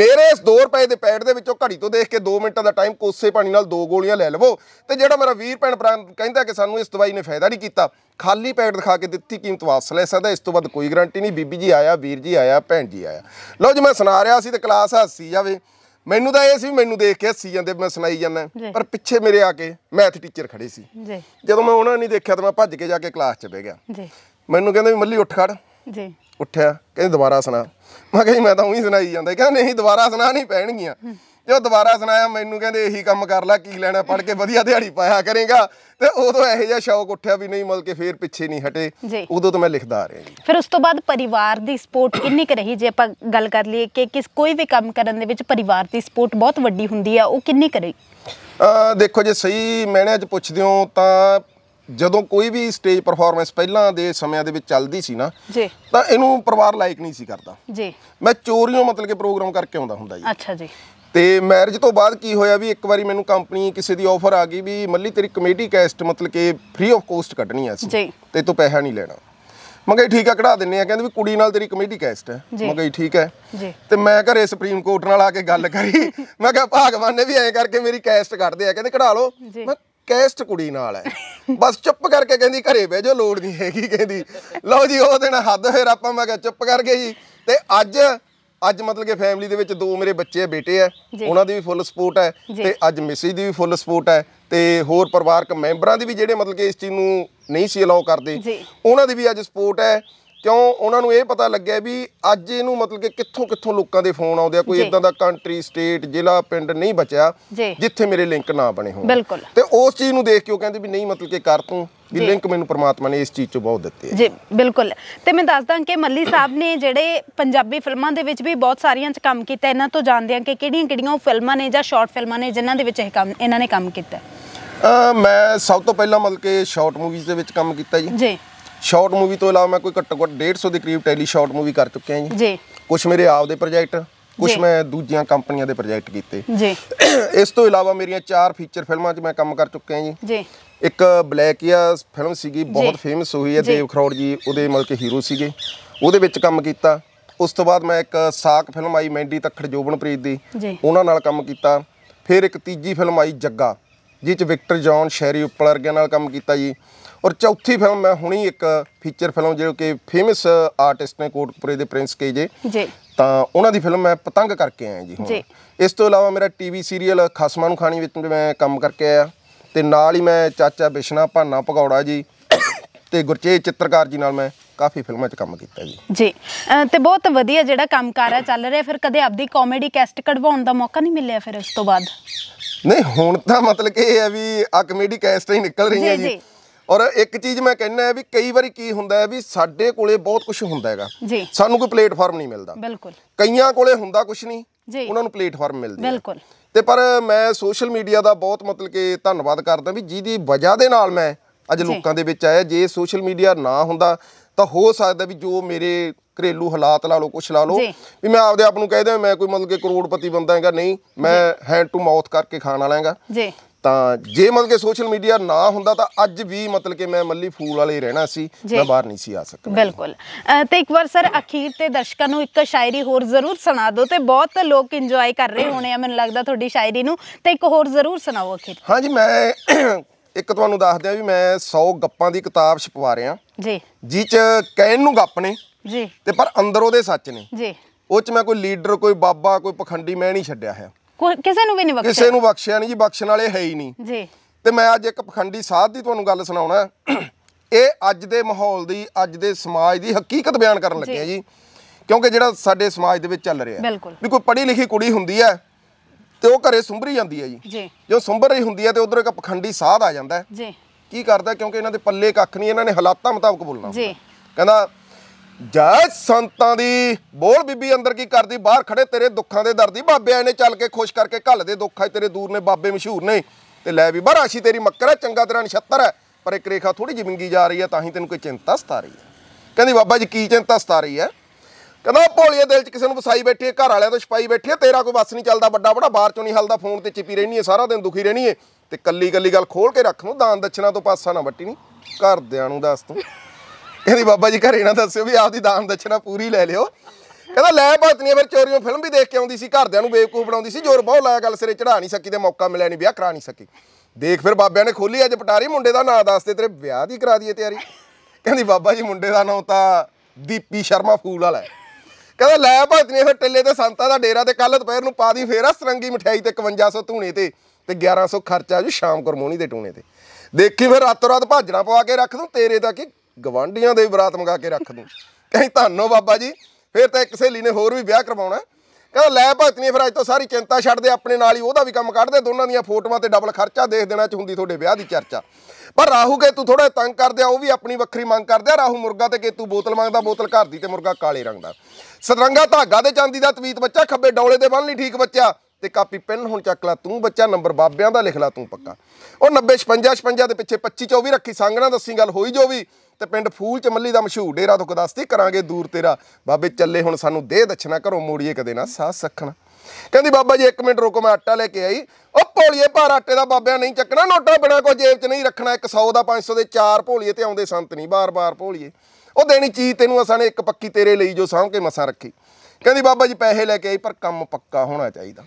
Speaker 1: ਮੇਰੇ ਇਸ 2 ਰੁਪਏ ਦੇ ਪੈਡ ਦੇ ਵਿੱਚੋਂ ਘੜੀ ਤੋਂ ਦੇਖ ਕੇ 2 ਮਿੰਟਾਂ ਦਾ ਟਾਈਮ ਕੋਸੇ ਪਾਣੀ ਨਾਲ ਦੋ ਗੋਲੀਆਂ ਲੈ ਲਵੋ ਤੇ ਜਿਹੜਾ ਮੇਰਾ ਵੀਰ ਭੈਣ ਭਰਾ ਕਹਿੰਦਾ ਕਿ ਸਾਨੂੰ ਇਸ ਦਵਾਈ ਨੇ ਫਾਇਦਾ ਨਹੀਂ ਕੀਤਾ ਖਾਲੀ ਪੈਡ ਦਿਖਾ ਕੇ ਦਿੱਤੀ ਕੀਮਤ ਵਾਪਸ ਲੈ ਸਕਦਾ ਇਸ ਤੋਂ ਵੱਧ ਕੋਈ ਗਾਰੰਟੀ ਨਹੀਂ ਬੀਬੀ ਜੀ ਆਇਆ ਵੀਰ ਜੀ ਆਇਆ ਭੈਣ ਜੀ ਆਇਆ ਲਓ ਜੀ ਮੈਂ ਸੁਣਾ ਰਿਹਾ ਸੀ ਤੇ ਕਲਾਸ ਹੱਸੀ ਜਾਵੇ ਮੈਨੂੰ ਤਾਂ ਇਹ ਸੀ ਮੈਨੂੰ ਦੇਖ ਕੇ ਹੱਸੀ ਜਾਂਦੇ ਮੈਂ ਸੁਣਾਈ ਜਾਂਦਾ ਪਰ ਪਿੱਛੇ ਮੇਰੇ ਆ ਕੇ ਮੈਥ ਟੀਚਰ ਖੜੇ ਸੀ ਜੀ ਜਦੋਂ ਮੈਂ ਉਹਨਾਂ ਨਹੀਂ ਦੇਖਿਆ ਤਾਂ ਮੈਂ ਭੱਜ ਕੇ ਜਾ ਕੇ ਕਲਾਸ 'ਚ ਬਹਿ ਗਿਆ ਜੀ ਮੈਨੂੰ ਕਹਿੰਦੇ ਵੀ ਮੱਲੀ ਉੱਠ ਖੜ ਜੀ ਉੱਠਿਆ ਕਹਿੰਦੇ ਦੁਬਾਰਾ ਸੁਣਾ ਮੈਂ ਕਿਹਾ ਮੈਂ ਤਾਂ ਉਹੀ ਸੁਣਾਈ ਜਾਂਦਾ ਕਹਿੰਦਾ ਨਹੀਂ ਦੁਬਾਰਾ ਸੁਣਾ ਨਹੀਂ ਪੈਣਗੀਆਂ ਤੇ ਉਹ ਦੁਬਾਰਾ ਸੁਣਾਇਆ ਮੈਨੂੰ ਕਹਿੰਦੇ ਇਹੀ ਕੰਮ ਕਰ ਲੈ ਕੀ ਲੈਣਾ ਪੜ ਕੇ ਵਧੀਆ ਦਿਹਾੜੀ ਪਾਇਆ ਕਰੇਗਾ ਤੇ ਉਦੋਂ ਇਹੋ ਜਿਹਾ ਸ਼ੌਕ ਉੱਠਿਆ ਵੀ ਨਹੀਂ ਮਤਲਬ ਕਿ ਫੇਰ ਪਿੱਛੇ ਨਹੀਂ ਹਟੇ ਉਦੋਂ ਤੋਂ ਮੈਂ ਲਿਖਦਾ ਆ ਰਿਹਾ ਜੀ
Speaker 2: ਫਿਰ ਉਸ ਤੋਂ ਬਾਅਦ ਪਰਿਵਾਰ ਦੀ ਸਪੋਰਟ ਕਿੰਨੀ ਕੁ ਰਹੀ ਜੇ ਆਪਾਂ ਗੱਲ ਕਰ ਲਈਏ ਕਿ ਕਿਸ ਕੋਈ ਵੀ ਕੰਮ ਕਰਨ ਦੇ ਵਿੱਚ ਪਰਿਵਾਰ ਦੀ ਸਪੋਰਟ ਬਹੁਤ ਵੱਡੀ ਹੁੰਦੀ ਆ ਉਹ ਕਿੰਨੀ ਕੁ ਰਹੀ
Speaker 1: ਦੇਖੋ ਜੇ ਸਹੀ ਮੈਨੇ ਅੱਜ ਪੁੱਛਦੇ ਹੋ ਤਾਂ ਜਦੋਂ ਕੋਈ ਵੀ ਸਟੇਜ ਪਰਫਾਰਮੈਂਸ ਪਹਿਲਾਂ ਦੇ ਸਮਿਆਂ ਦੇ ਵਿੱਚ ਚੱਲਦੀ ਸੀ ਨਾ ਜੀ ਤਾਂ ਇਹਨੂੰ ਪਰਿਵਾਰ ਲਾਇਕ ਨਹੀਂ ਸੀ ਕਰਦਾ ਜੀ ਮੈਂ ਚੋਰੀਆਂ ਮਤਲਬ ਕਿ ਪ੍ਰੋਗਰਾਮ ਕਰਕੇ ਆਉਂਦਾ ਹੁੰਦਾ ਜੀ ਅੱਛਾ ਜੀ ਤੇ ਮੈਰਿਜ ਤੋਂ ਬਾਅਦ ਕੀ ਹੋਇਆ ਵੀ ਇੱਕ ਵਾਰੀ ਮੈਨੂੰ ਕੰਪਨੀ ਕਿਸੇ ਦੀ ਆਫਰ ਆ ਗਈ ਵੀ ਮੱਲੀ ਤੇਰੀ ਕਮੇਟੀ ਕੈਸਟ ਮਤਲਬ ਕਿ ਫ੍ਰੀ ਆਫ ਕੋਸਟ ਕੱਢਣੀ ਆ ਸੀ ਤੇ ਤੂੰ ਪੈਸਾ ਨਹੀਂ ਲੈਣਾ ਮੈਂ ਕਿਹਾ ਠੀਕ ਆ ਕਢਾ ਦਿੰਨੇ ਆ ਕਹਿੰਦੇ ਵੀ ਕੁੜੀ ਨਾਲ ਤੇਰੀ ਕਮੇਟੀ ਕੈਸਟ ਹੈ ਮੈਂ ਕਿਹਾ ਠੀਕ ਹੈ ਤੇ ਮੈਂ ਘਰੇ ਸੁਪਰੀਮ ਕੋਰਟ ਨਾਲ ਆ ਕੇ ਗੱਲ ਕਰੀ ਮੈਂ ਕਿਹਾ ਭਾਗਵਾਨ ਨੇ ਵੀ ਐਂ ਕਰਕੇ ਮੇਰੀ ਕੈਸਟ ਕੱਢਦੇ ਆ ਕਹਿੰਦੇ ਕਢਾ ਲਓ ਮੈਂ ਕੈਸਟ ਕੁੜੀ ਨਾਲ ਹੈ ਬਸ ਚੁੱਪ ਕਰਕੇ ਕਹਿੰਦੀ ਘਰੇ ਬਹਿ ਜਾ ਲੋੜ ਨਹੀਂ ਹੈਗੀ ਕਹਿੰਦੀ ਲਓ ਜੀ ਉਹ ਦਿਨ ਹੱਦ ਫੇਰ ਆਪਾਂ ਮੈਂ ਕਿਹਾ ਚੁੱਪ ਗਏ ਜੀ ਤੇ ਅੱਜ ਅੱਜ ਮਤਲਬ ਕਿ ਫੈਮਿਲੀ ਦੇ ਵਿੱਚ ਦੋ ਮੇਰੇ ਬੱਚੇ ਆ ਬੇਟੇ ਆ ਉਹਨਾਂ ਦੀ ਵੀ ਫੁੱਲ ਸਪੋਰਟ ਹੈ ਤੇ ਅੱਜ ਮਿਸਿਸ ਦੀ ਵੀ ਫੁੱਲ ਸਪੋਰਟ ਹੈ ਤੇ ਹੋਰ ਪਰਿਵਾਰਕ ਮੈਂਬਰਾਂ ਦੀ ਵੀ ਜਿਹੜੇ ਮਤਲਬ ਕਿ ਇਸ ਚੀਜ਼ ਨੂੰ ਨਹੀਂ ਸੀ ਅਲਾਉ ਕਰਦੇ ਉਹਨਾਂ ਦੀ ਵੀ ਅੱਜ ਸਪੋਰਟ ਹੈ ਕਿਉਂ ਉਹਨਾਂ ਨੂੰ ਇਹ ਪਤਾ ਲੱਗਿਆ ਵੀ ਅੱਜ ਇਹਨੂੰ ਮਤਲਬ ਕਿ ਕਿੱਥੋਂ ਕਿੱਥੋਂ ਲੋਕਾਂ ਦੇ ਫੋਨ ਆਉਂਦੇ ਆ ਕੋਈ ਇਦਾਂ ਦਾ ਕੰਟਰੀ ਸਟੇਟ ਜ਼ਿਲ੍ਹਾ ਪਿੰਡ ਨਹੀਂ ਬਚਿਆ ਜਿੱਥੇ ਮੇਰੇ ਲਿੰਕ ਨਾ ਬਣੇ ਹੋਣ ਤੇ ਉਸ ਚੀਜ਼ ਨੂੰ ਦੇਖ ਕੇ ਉਹ ਕਹਿੰਦੇ ਵੀ ਨਹੀਂ ਮਤਲਬ ਕਿ ਕਰ ਤੂੰ ਵੀ ਲਿੰਕ ਮੈਨੂੰ ਪ੍ਰਮਾਤਮਾ ਨੇ ਇਸ ਚੀਜ਼ ਤੋਂ ਬਹੁਤ ਦਿੱਤੇ
Speaker 2: ਜੀ ਬਿਲਕੁਲ ਤੇ ਮੈਂ ਦੱਸਦਾ ਕਿ ਮੱਲੀ ਸਾਹਿਬ ਨੇ ਜਿਹੜੇ ਪੰਜਾਬੀ ਫਿਲਮਾਂ ਦੇ ਵਿੱਚ ਵੀ ਬਹੁਤ ਸਾਰੀਆਂ 'ਚ ਕੰਮ ਕੀਤਾ ਇਹਨਾਂ ਤੋਂ ਜਾਣਦੇ ਆ ਕਿ ਕਿਹੜੀਆਂ-ਕਿਹੜੀਆਂ ਉਹ ਫਿਲਮਾਂ ਨੇ ਜਾਂ ਸ਼ਾਰਟ ਫਿਲਮਾਂ ਨੇ ਜਿਨ੍ਹਾਂ ਦੇ ਵਿੱਚ ਇਹ ਕੰਮ ਇਹਨਾਂ ਨੇ ਕੰਮ ਕੀਤਾ
Speaker 1: ਮੈਂ ਸਭ ਤੋਂ ਪਹਿਲਾਂ ਮਤਲਬ ਕਿ ਸ਼ਾਰਟ ਮੂਵੀਜ਼ ਦੇ ਵਿੱਚ ਕੰਮ ਕੀਤਾ ਜੀ ਜੀ ਸ਼ਾਰਟ ਮੂਵੀ ਤੋਂ ਇਲਾਵਾ ਮੈਂ ਕੋਈ ਘੱਟੋ ਘੱਟ 150 ਦੇ ਕਰੀਬ ਟੈਲੀ ਸ਼ਾਰਟ ਮੂਵੀ ਕਰ ਚੁੱਕਿਆ ਜੀ ਜੀ ਕੁਝ ਮੇਰੇ ਆਪ ਦੇ ਪ੍ਰੋਜੈਕਟ ਕੁਝ ਮੈਂ ਦੂਜੀਆਂ ਕੰਪਨੀਆਂ ਦੇ ਪ੍ਰੋਜੈਕਟ ਕੀਤੇ ਜੀ ਇਸ ਤੋਂ ਇਲਾਵਾ ਮੇਰੀਆਂ ਚਾਰ ਫੀਚਰ ਫਿਲਮਾਂ 'ਚ ਮੈਂ ਕੰਮ ਕਰ ਚੁੱਕਿਆ ਜੀ ਜੀ ਇੱਕ ਬਲੈਕੀਆ ਫਿਲਮ ਸੀਗੀ ਬਹੁਤ ਫੇਮਸ ਹੋਈ ਹੈ ਦੇਵ ਖਰੋੜ ਜੀ ਉਹਦੇ ਮਤਲਬ ਕਿ ਹੀਰੋ ਸੀਗੇ ਉਹਦੇ ਵਿੱਚ ਕੰਮ ਕੀਤਾ ਉਸ ਤੋਂ ਬਾਅਦ ਮੈਂ ਇੱਕ ਸਾਕ ਫਿਲਮ ਆਈ ਮੈਂਡੀ ਤਖੜ ਜੋਬਨਪ੍ਰੀਤ ਦੀ ਉਹਨਾਂ ਨਾਲ ਕੰਮ ਕੀਤਾ ਫਿਰ ਇੱਕ ਤੀਜੀ ਫਿਲਮ ਆਈ ਜੱਗਾ ਜਿਸ 'ਚ ਵਿਕਟਰ ਜੌਨ ਸ਼ੈਰੀ ਵਰਗਿਆਂ ਨਾਲ ਕੰਮ ਕੀਤਾ ਜੀ ਔਰ ਚੌਥੀ ਫਿਲਮ ਮੈਂ ਹੁਣੀ ਇੱਕ ਫੀਚਰ ਫਿਲਮ ਜਿਹੜੀ ਕਿ ਫੇਮਸ ਆਰਟਿਸਟ ਨੇ ਕੋਟਪੁਰੇ ਦੇ ਪ੍ਰਿੰਸ ਕੇਜੇ ਜੀ ਤਾਂ ਉਹਨਾਂ ਦੀ ਫਿਲਮ ਮੈਂ ਪਤੰਗ ਕਰਕੇ ਆਇਆ ਜੀ ਜੀ ਇਸ ਤੋਂ ਇਲਾਵਾ ਮੇਰਾ ਟੀਵੀ ਸੀਰੀਅਲ ਖਸਮਾਂ ਨੂੰ ਖਾਣੀ ਵਿੱਚ ਮੈਂ ਕੰਮ ਕਰਕੇ ਆਇਆ ਤੇ ਨਾਲ ਹੀ ਮੈਂ ਚਾਚਾ ਬਿਸ਼ਨਾ ਭਾਨਾ ਭਗੌੜਾ ਜੀ ਤੇ ਗੁਰਚੇ ਚਿੱਤਰਕਾਰ ਜੀ ਨਾਲ ਮੈਂ ਕਾਫੀ ਫਿਲਮਾਂ 'ਚ ਕੰਮ ਕੀਤਾ ਜੀ
Speaker 2: ਜੀ ਤੇ ਬਹੁਤ ਵਧੀਆ ਜਿਹੜਾ ਕਰ ਰਿਹਾ ਚੱਲ ਰਿਹਾ ਫਿਰ ਕਦੇ ਆਪਦੀ ਕਾਮੇਡੀ ਕੈਸਟ ਕਢਵਾਉਣ ਦਾ ਮੌਕਾ ਨਹੀਂ ਮਿਲਿਆ ਫਿਰ ਉਸ ਤੋਂ ਬਾਅਦ
Speaker 1: ਨਹੀਂ ਹੁਣ ਤਾਂ ਮਤਲਬ ਕਿ ਇਹ ਹੈ ਵੀ ਆ ਕਮੇਡੀ ਕੈਸਟਾਂ ਹੀ ਨਿਕਲ ਰਹੀਆਂ ਜੀ ਔਰ ਇੱਕ ਚੀਜ਼ ਮੈਂ ਕਹਿਣਾ ਹੈ ਵੀ ਕਈ ਵਾਰੀ ਕੀ ਹੁੰਦਾ ਹੈ ਵੀ ਸਾਡੇ ਕੋਲੇ ਬਹੁਤ ਕੁਝ ਹੁੰਦਾ ਹੈਗਾ ਸਾਨੂੰ ਕੋਈ ਪਲੇਟਫਾਰਮ ਨਹੀਂ ਮਿਲਦਾ ਬਿਲਕੁਲ ਕਈਆਂ ਕੋਲੇ ਹੁੰਦਾ ਕੁਝ ਨਹੀਂ ਉਹਨਾਂ ਨੂੰ ਪਲੇਟਫਾਰਮ ਮਿਲਦੇ ਬਿਲਕੁਲ ਤੇ ਪਰ ਮੈਂ ਸੋਸ਼ਲ ਮੀਡੀਆ ਦਾ ਬਹੁਤ ਮਤਲਬ ਕਿ ਧੰਨਵਾਦ ਕਰਦਾ ਵੀ ਜਿਹਦੀ ਵਜ੍ਹਾ ਦੇ ਨਾਲ ਮੈਂ ਅੱਜ ਲੋਕਾਂ ਦੇ ਵਿੱਚ ਆਇਆ ਜੇ ਸੋਸ਼ਲ ਮੀਡੀਆ ਨਾ ਹੁੰਦਾ ਤਾਂ ਹੋ ਸਕਦਾ ਵੀ ਜੋ ਮੇਰੇ ਘਰੇਲੂ ਹਾਲਾਤ ਲਾ ਲਓ ਕੁਛ ਲਾ ਲਓ ਵੀ ਮੈਂ ਆਪਦੇ ਆਪ ਨੂੰ ਕਹਿ ਦਿਆਂ ਮੈਂ ਕੋਈ ਮਤਲਬ ਕਿ ਕਰੋੜਪਤੀ ਬੰਦਾ ਹੈਗਾ ਨਹੀਂ ਮੈਂ ਹੈਂਡ ਟੂ ਮਾਊਥ ਕਰਕੇ ਖਾਣ ਵਾਲਾ ਹੈਗਾ ਜੀ ਤਾਂ ਜੇ ਮਤਲਬ ਕਿ ਸੋਸ਼ਲ ਮੀਡੀਆ ਨਾ ਹੁੰਦਾ ਤਾਂ ਅੱਜ ਵੀ ਮਤਲਬ ਕਿ ਮੈਂ ਮੱਲੀ ਫੂਲ ਵਾਲੇ ਹੀ ਰਹਿਣਾ ਸੀ ਮੈਂ ਬਾਹਰ ਨਹੀਂ ਸੀ ਆ ਸਕਦਾ ਬਿਲਕੁਲ
Speaker 2: ਤੇ ਇੱਕ ਵਾਰ ਸਰ ਅਖੀਰ ਤੇ ਦਰਸ਼ਕਾਂ ਨੂੰ ਇੱਕ ਸ਼ਾਇਰੀ ਹੋਰ ਜ਼ਰੂਰ ਸੁਣਾ ਦਿਓ ਤੇ ਬਹੁਤ ਲੋਕ ਇੰਜੋਏ ਕਰ ਰਹੇ ਹੋਣੇ ਆ ਮੈਨੂੰ ਲੱਗਦਾ ਤੁਹਾਡੀ ਸ਼ਾਇਰੀ ਨੂੰ ਤੇ ਇੱਕ ਹੋਰ ਜ਼ਰੂਰ ਸੁਣਾਓ ਅਖੀਰ
Speaker 1: ਹਾਂਜੀ ਮੈਂ ਇੱਕ ਤੁਹਾਨੂੰ ਦੱਸ ਦਿਆਂ ਵੀ ਮੈਂ 100 ਗੱਪਾਂ ਦੀ ਕਿਤਾਬ ਛਪਵਾ ਰਿਹਾ ਜੀ ਜੀ ਚ ਕਹਿਣ ਨੂੰ ਗੱਪ ਨੇ ਜੀ ਤੇ ਪਰ ਅੰਦਰ ਉਹਦੇ ਸੱਚ ਨੇ ਜੀ ਉਹ ਚ ਮੈਂ ਕੋਈ ਲੀਡਰ ਕੋਈ ਬਾਬਾ ਕੋਈ ਪਖੰਡੀ ਮੈਂ ਨਹੀਂ ਛੱਡਿਆ ਹੈ
Speaker 2: ਕਿਸੇ ਨੂੰ ਵੀ ਨਹੀਂ ਬਖਸ਼ਿਆ ਕਿਸੇ ਨੂੰ
Speaker 1: ਬਖਸ਼ਿਆ ਨਹੀਂ ਜੀ ਬਖਸ਼ਣ ਵਾਲੇ ਹੈ ਹੀ ਨਹੀਂ ਜੀ ਤੇ ਮੈਂ ਅੱਜ ਇੱਕ ਪਖੰਡੀ ਸਾਧ ਦੀ ਤੁਹਾਨੂੰ ਗੱਲ ਸੁਣਾਉਣਾ ਇਹ ਅੱਜ ਦੇ ਮਾਹੌਲ ਦੀ ਅੱਜ ਦੇ ਸਮਾਜ ਦੀ ਹਕੀਕਤ ਬਿਆਨ ਕਰਨ ਲੱਗੇ ਆ ਜੀ ਕਿਉਂਕਿ ਜਿਹੜਾ ਸਾਡੇ ਸਮਾਜ ਦੇ ਵਿੱਚ ਚੱਲ ਰਿਹਾ ਵੀ ਕੋਈ ਪੜ੍ਹੀ ਲਿਖੀ ਕੁੜੀ ਹੁੰਦੀ ਹੈ ਤੇ ਉਹ ਘਰੇ ਸੁੰਭਰੀ ਜਾਂਦੀ ਹੈ ਜੀ ਜੋ ਸੁੰਭਰ ਰਹੀ ਹੁੰਦੀ ਹੈ ਤੇ ਉਧਰ ਇੱਕ ਪਖੰਡੀ ਸਾਧ ਆ ਜਾਂਦਾ ਜੀ ਕੀ ਕਰਦਾ ਕਿਉਂਕਿ ਇਹਨਾਂ ਦੇ ਪੱਲੇ ਕੱਖ ਨਹੀਂ ਇਹਨਾਂ ਨੇ ਹਾਲਾਤਾਂ ਮੁਤਾਬਕ ਬੋਲਣਾ ਜੀ ਕਹਿੰਦਾ ਜੈ ਸੰਤਾਂ ਦੀ ਬੋਲ ਬੀਬੀ ਅੰਦਰ ਕੀ ਕਰਦੀ ਬਾਹਰ ਖੜੇ ਤੇਰੇ ਦੁੱਖਾਂ ਦੇ ਦਰਦੀ ਬਾਬੇ ਆਏ ਨੇ ਚੱਲ ਕੇ ਖੁਸ਼ ਕਰਕੇ ਘੱਲ ਦੇ ਦੁੱਖਾਂ ਤੇਰੇ ਦੂਰ ਨੇ ਬਾਬੇ ਮਸ਼ਹੂਰ ਨੇ ਤੇ ਲੈ ਵੀ ਬਰਾਸ਼ੀ ਤੇਰੀ ਮੱਕਰ ਹੈ ਚੰਗਾ ਤੇਰਾ ਨਛੱਤਰ ਹੈ ਪਰ ਇੱਕ ਰੇਖਾ ਥੋੜੀ ਜਿਹੀ ਵਿੰਗੀ ਜਾ ਰਹੀ ਹੈ ਤਾਂ ਹੀ ਤੈਨੂੰ ਕੋਈ ਚਿੰਤਾ ਸਤਾ ਰਹੀ ਹੈ ਕਹਿੰਦੀ ਬਾਬਾ ਜੀ ਕੀ ਚਿੰਤਾ ਸਤਾ ਰਹੀ ਹੈ ਕਹਿੰਦਾ ਭੋਲੀਏ ਦਿਲ 'ਚ ਕਿਸੇ ਨੂੰ ਵਸਾਈ ਬੈਠੀ ਹੈ ਘਰ ਵਾਲਿਆਂ ਤੋਂ ਛਪਾਈ ਬੈਠੀ ਹੈ ਤੇਰਾ ਕੋਈ ਵਸ ਨਹੀਂ ਚੱਲਦਾ ਵੱਡਾ ਬੜਾ ਬਾਹਰ ਚੋਂ ਨਹੀਂ ਹਲਦਾ ਫੋਨ ਤੇ ਚਿਪੀ ਰਹਿਣੀ ਹੈ ਸਾਰਾ ਦਿਨ ਦੁਖੀ ਰਹਿਣੀ ਹੈ ਤੇ ਕੱਲੀ ਕੱਲੀ ਗੱਲ ਖੋਲ ਕੇ ਰੱਖ ਨੂੰ ਦਾਨ ਦਛਣਾ ਤੋਂ ਪਾਸਾ ਨਾ ਵੱਟੀ ਨਹੀਂ ਘਰਦਿਆਂ ਨੂੰ ਦੱਸ ਤੂੰ ਕਹਿੰਦੀ ਬਾਬਾ ਜੀ ਘਰੇ ਨਾ ਦੱਸਿਓ ਵੀ ਆਪਦੀ ਦਾਨ ਦਛਣਾ ਪੂਰੀ ਲੈ ਲਿਓ ਕਹਿੰਦਾ ਲੈ ਬਾਤ ਨਹੀਂ ਫਿਰ ਚੋਰੀਆਂ ਫਿਲਮ ਵੀ ਦੇਖ ਕੇ ਆਉਂਦੀ ਸੀ ਘਰਦਿਆਂ ਨੂੰ ਬੇਵਕੂਫ ਬਣਾਉਂਦੀ ਸੀ ਜੋਰ ਬਹੁਤ ਲਾਇਆ ਗੱਲ ਸਿਰੇ ਚੜਾ ਨਹੀਂ ਸਕੀ ਤੇ ਮੌਕਾ ਮਿਲਿਆ ਨਹੀਂ ਵਿਆਹ ਕਰਾ ਨਹੀਂ ਸਕੀ ਦੇਖ ਫਿਰ ਬਾਬਿਆਂ ਨੇ ਖੋਲੀ ਅੱਜ ਪਟਾਰੀ ਮੁੰਡੇ ਦਾ ਨਾਂ ਦੱਸਦੇ ਤੇਰੇ ਵਿਆਹ ਦੀ ਕਰਾ ਦਈਏ ਤਿਆਰੀ ਕਹਿੰਦੀ ਬਾਬਾ ਜੀ ਮੁੰਡੇ ਦਾ ਨਾਂ ਤਾਂ ਦੀਪੀ ਸ਼ਰਮਾ ਫੂਲ ਵਾਲਾ ਕਹਿੰਦਾ ਲੈ ਭਗਤ ਨੇ ਫਿਰ ਟੱਲੇ ਤੇ ਸੰਤਾ ਦਾ ਡੇਰਾ ਤੇ ਕੱਲ ਦੁਪਹਿਰ ਨੂੰ ਪਾ ਦੀ ਫੇਰਾ ਸਰੰਗੀ ਮਠਿਆਈ ਤੇ 5100 ਧੂਣੇ ਤੇ ਤੇ 1100 ਖਰਚਾ ਜੂ ਸ਼ਾਮ ਕਰਮੋਣੀ ਦੇ ਟੂਣੇ ਤੇ ਦੇਖੀ ਫਿਰ ਰਾਤੋਂ ਰਾਤ ਭਾਜਣਾ ਪਵਾ ਕੇ ਰੱਖ ਦੂੰ ਤੇਰੇ ਦਾ ਕੀ ਗਵਾਂਢੀਆਂ ਦੇ ਬਰਾਤ ਮੰਗਾ ਕੇ ਰੱਖ ਦੂੰ ਕਹੀਂ ਧੰਨੋ ਬਾਬਾ ਜੀ ਫਿਰ ਤਾਂ ਇੱਕ ਸਹੇਲੀ ਨੇ ਹੋਰ ਵੀ ਵਿਆਹ ਕਰਵਾਉਣਾ ਕਹਿੰਦਾ ਲੈ ਭਗਤਨੀ ਫਿਰ ਅੱਜ ਤੋਂ ਸਾਰੀ ਚਿੰਤਾ ਛੱਡ ਦੇ ਆਪਣੇ ਨਾਲ ਹੀ ਉਹਦਾ ਵੀ ਕੰਮ ਕੱਢ ਦੇ ਦੋਨਾਂ ਦੀਆਂ ਫੋਟੋਆਂ ਤੇ ਡਬਲ ਖਰਚਾ ਦੇਖ ਦੇਣਾ ਚ ਹੁੰਦੀ ਤੁਹਾਡੇ ਵਿਆਹ ਦੀ ਚਰਚਾ ਪਰ ਰਾਹੂ ਕੇ ਤੂੰ ਥੋੜਾ ਤੰਗ ਕਰਦੇ ਆ ਉਹ ਵੀ ਆਪਣੀ ਵੱਖਰੀ ਮੰਗ ਕਰਦੇ ਆ ਰਾਹੂ ਮੁਰਗਾ ਤੇ ਕੇਤੂ ਬੋਤਲ ਮੰਗਦਾ ਬੋਤਲ ਘਰ ਦੀ ਤੇ ਮੁਰਗਾ ਕਾਲੇ ਰੰਗ ਦਾ ਸਤਰੰਗਾ ਧਾਗਾ ਤੇ ਚਾਂਦੀ ਦਾ ਤਵੀਤ ਬੱਚਾ ਖੱਬੇ ਡੌਲੇ ਦੇ ਬੰਨ ਲਈ ਠੀਕ ਬੱਚਾ ਤੇ ਕਾਪੀ ਪੈਨ ਹੁਣ ਚੱਕ ਲੈ ਤੂੰ ਬੱਚਾ ਨੰਬਰ ਬਾਬਿਆਂ ਦਾ ਲਿਖ ਲੈ ਤੂੰ ਪੱਕਾ ਉਹ 90 56 56 ਦੇ ਪਿੱਛੇ 25 24 ਰੱਖੀ ਸੰਗਣਾ ਦੱਸੀ ਗੱਲ ਹੋਈ ਜੋ ਵੀ ਤੇ ਪਿੰਡ ਫੂਲ ਚ ਮੱਲੀ ਦਾ ਮਸ਼ਹੂਰ ਡੇਰਾ ਤੋਂ ਕਦਾਸਤੀ ਕਰਾਂਗੇ ਦੂਰ ਤੇਰਾ ਬਾਬੇ ਚੱਲੇ ਹੁਣ ਸਾਨੂੰ ਦੇ ਦਛਣਾ ਘਰੋਂ ਮੋੜੀਏ ਕਦੇ ਨਾ ਸਾਹ ਸਖਣਾ ਕਹਿੰਦੀ ਬਾਬਾ ਜੀ 1 ਮਿੰਟ ਰੁਕੋ ਮੈਂ ਆਟਾ ਲੈ ਕੇ ਆਈ ਉਹ ਭੋਲੀਏ ਭਾਰ ਆਟੇ ਦਾ ਬਾਬਿਆਂ ਨਹੀਂ ਚੱਕਣਾ ਨੋਟਾ ਬਿਨਾ ਕੋ ਜੇਬ 'ਚ ਨਹੀਂ ਰੱਖਣਾ 100 ਦਾ 500 ਦੇ ਚਾਰ ਭੋਲੀਏ ਤੇ ਆਉਂਦੇ ਸੰਤ ਨਹੀਂ ਬਾਰ-ਬਾਰ ਭੋਲੀਏ ਉਹ ਦੇਣੀ ਚੀਜ਼ ਤੈਨੂੰ ਅਸਾਂ ਨੇ ਇੱਕ ਪੱਕੀ ਤੇਰੇ ਲਈ ਜੋ ਸਾਂਭ ਕੇ ਮਸਾਂ ਰੱਖੀ ਕਹਿੰਦੀ ਬਾਬਾ ਜੀ ਪੈਸੇ ਲੈ ਕੇ ਆਈ ਪਰ ਕੰਮ ਪੱਕਾ ਹੋਣਾ ਚਾਹੀਦਾ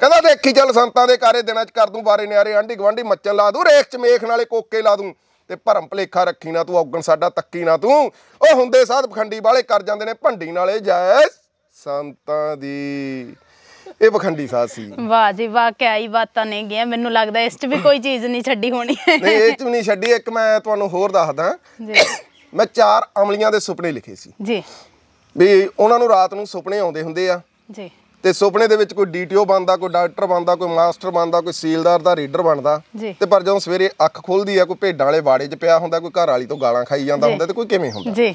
Speaker 1: ਕਹਿੰਦਾ ਦੇਖੀ ਚੱਲ ਸੰਤਾਂ ਦੇ ਕਾਰੇ ਦਿਨਾਂ 'ਚ ਕਰ ਦੂੰ ਬਾਰੇ ਨਿਆਰੇ ਆਂਢੀ ਗਵਾਂਢੀ ਮੱਚਣ ਲਾ ਦੂੰ ਰੇਖ 'ਚ ਮੇਖ ਨਾਲੇ ਕੋਕੇ ਲਾ ਦੂੰ ਤੇ ਭਰਮ ਭਲੇਖਾ ਰੱਖੀ ਨਾ ਤੂੰ ਔਗਣ ਸਾਡਾ ਤੱਕੀ ਨਾ ਤੂੰ ਉਹ ਹੁੰਦੇ ਸਾਧ ਪਖੰਡੀ ਵਾਲੇ ਕਰ ਜਾਂਦੇ ਨੇ ਭੰਡੀ ਨਾਲੇ ਜੈ ਸੰਤਾਂ ਦੀ ਇਹ ਪਖੰਡੀ ਸਾਧ ਸੀ
Speaker 2: ਵਾਹ ਜੀ ਵਾਹ ਕਿਆਈ ਬਾਤਾਂ ਨੇ ਗਿਆ ਮੈਨੂੰ ਲੱਗਦਾ ਇਸ 'ਚ ਵੀ ਕੋਈ ਚੀਜ਼ ਨਹੀਂ ਛੱਡੀ ਹੋਣੀ ਨਹੀਂ ਇਹ 'ਚ
Speaker 1: ਨਹੀਂ ਛੱਡੀ ਇੱਕ ਮੈਂ ਤੁਹਾਨੂੰ ਹੋਰ ਦੱਸਦਾ ਜੀ ਮੈਂ ਚਾਰ ਅਮਲੀਆਂ ਦੇ ਸੁਪਨੇ ਲਿਖੇ ਸੀ ਜੀ ਵੀ ਉਹਨਾਂ ਨੂੰ ਰਾਤ ਨੂੰ ਸੁਪਨੇ ਆਉਂਦੇ ਹੁੰਦੇ ਆ ਜੀ ਤੇ ਸੁਪਨੇ ਦੇ ਵਿੱਚ ਕੋਈ ਡੀਟੀਓ ਬਣਦਾ ਕੋਈ ਡਾਕਟਰ ਬਣਦਾ ਕੋਈ ਮਾਸਟਰ ਬਣਦਾ ਕੋਈ ਸੀਲਦਾਰ ਦਾ ਰੀਡਰ ਬਣਦਾ ਤੇ ਪਰ ਜਦੋਂ ਸਵੇਰੇ ਅੱਖ ਖੁੱਲਦੀ ਆ ਕੋਈ ਭੇਡਾਂ ਵਾਲੇ ਬਾੜੇ 'ਚ ਪਿਆ ਹੁੰਦਾ ਕੋਈ ਘਰ ਵਾਲੀ ਤੋਂ ਗਾਲਾਂ ਖਾਈ ਜਾਂਦਾ ਹੁੰਦਾ ਤੇ ਕੋਈ ਕਿਵੇਂ ਹੁੰਦਾ ਜੀ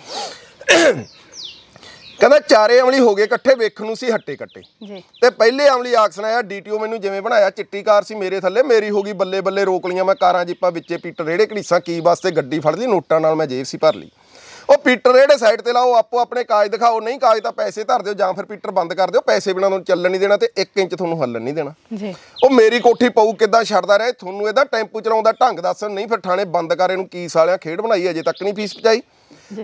Speaker 1: ਕਹਿੰਦਾ ਚਾਰੇ ਅਮਲੀ ਹੋ ਗਏ ਇਕੱਠੇ ਵੇਖਣ ਨੂੰ ਸੀ ਹੱਟੇ ਕੱਟੇ ਜੀ ਤੇ ਪਹਿਲੇ ਅਮਲੀ ਆਖ ਸੁਣਾਇਆ ਡੀਟੀਓ ਮੈਨੂੰ ਜਿਵੇਂ ਬਣਾਇਆ ਚਿੱਟੀ ਕਾਰ ਸੀ ਮੇਰੇ ਥੱਲੇ ਮੇਰੀ ਹੋ ਗਈ ਬੱਲੇ ਬੱਲੇ ਰੋਕ ਲੀਆਂ ਮੈਂ ਕਾਰਾਂ ਜੀਪਾਂ ਵਿੱਚੇ ਪੀਟ ਰੇੜੇ ਘੜੀਸਾਂ ਕੀ ਵਾਸਤੇ ਗੱਡੀ ਫੜ ਲਈ ਨੋਟਾਂ ਨਾਲ ਮੈਂ ਜੇਬ ਸੀ ਭਰ ਲਈ ਉਹ ਪੀਟਰ ਜਿਹੜੇ ਸਾਈਡ ਤੇ ਲਾਓ ਆਪੋ ਆਪਣੇ ਕਾਜ ਦਿਖਾਓ ਨਹੀਂ ਕਾਜ ਤਾਂ ਪੈਸੇ ਧਰ ਦਿਓ ਜਾਂ ਫਿਰ ਪੀਟਰ ਬੰਦ ਕਰ ਦਿਓ ਪੈਸੇ ਬਿਨਾਂ ਤੁਹਾਨੂੰ ਚੱਲਣ ਨਹੀਂ ਦੇਣਾ ਤੇ 1 ਇੰਚ ਤੁਹਾਨੂੰ ਹੱਲਣ ਨਹੀਂ ਦੇਣਾ ਜੀ ਉਹ ਮੇਰੀ ਕੋਠੀ ਪਾਉ ਕਿੱਦਾਂ ਛੱਡਦਾ ਰਿਹਾ ਤੁਹਾਨੂੰ ਇਹਦਾ ਟੈਂਪੂ ਚਲਾਉਂਦਾ ਢੰਗ ਦੱਸਣ ਨਹੀਂ ਫਿਰ ਥਾਣੇ ਬੰਦ ਕਰ ਇਹਨੂੰ ਕੀ ਸਾਲਿਆਂ ਖੇਡ ਬਣਾਈ ਅਜੇ ਤੱਕ ਨਹੀਂ ਫੀਸ ਪਚਾਈ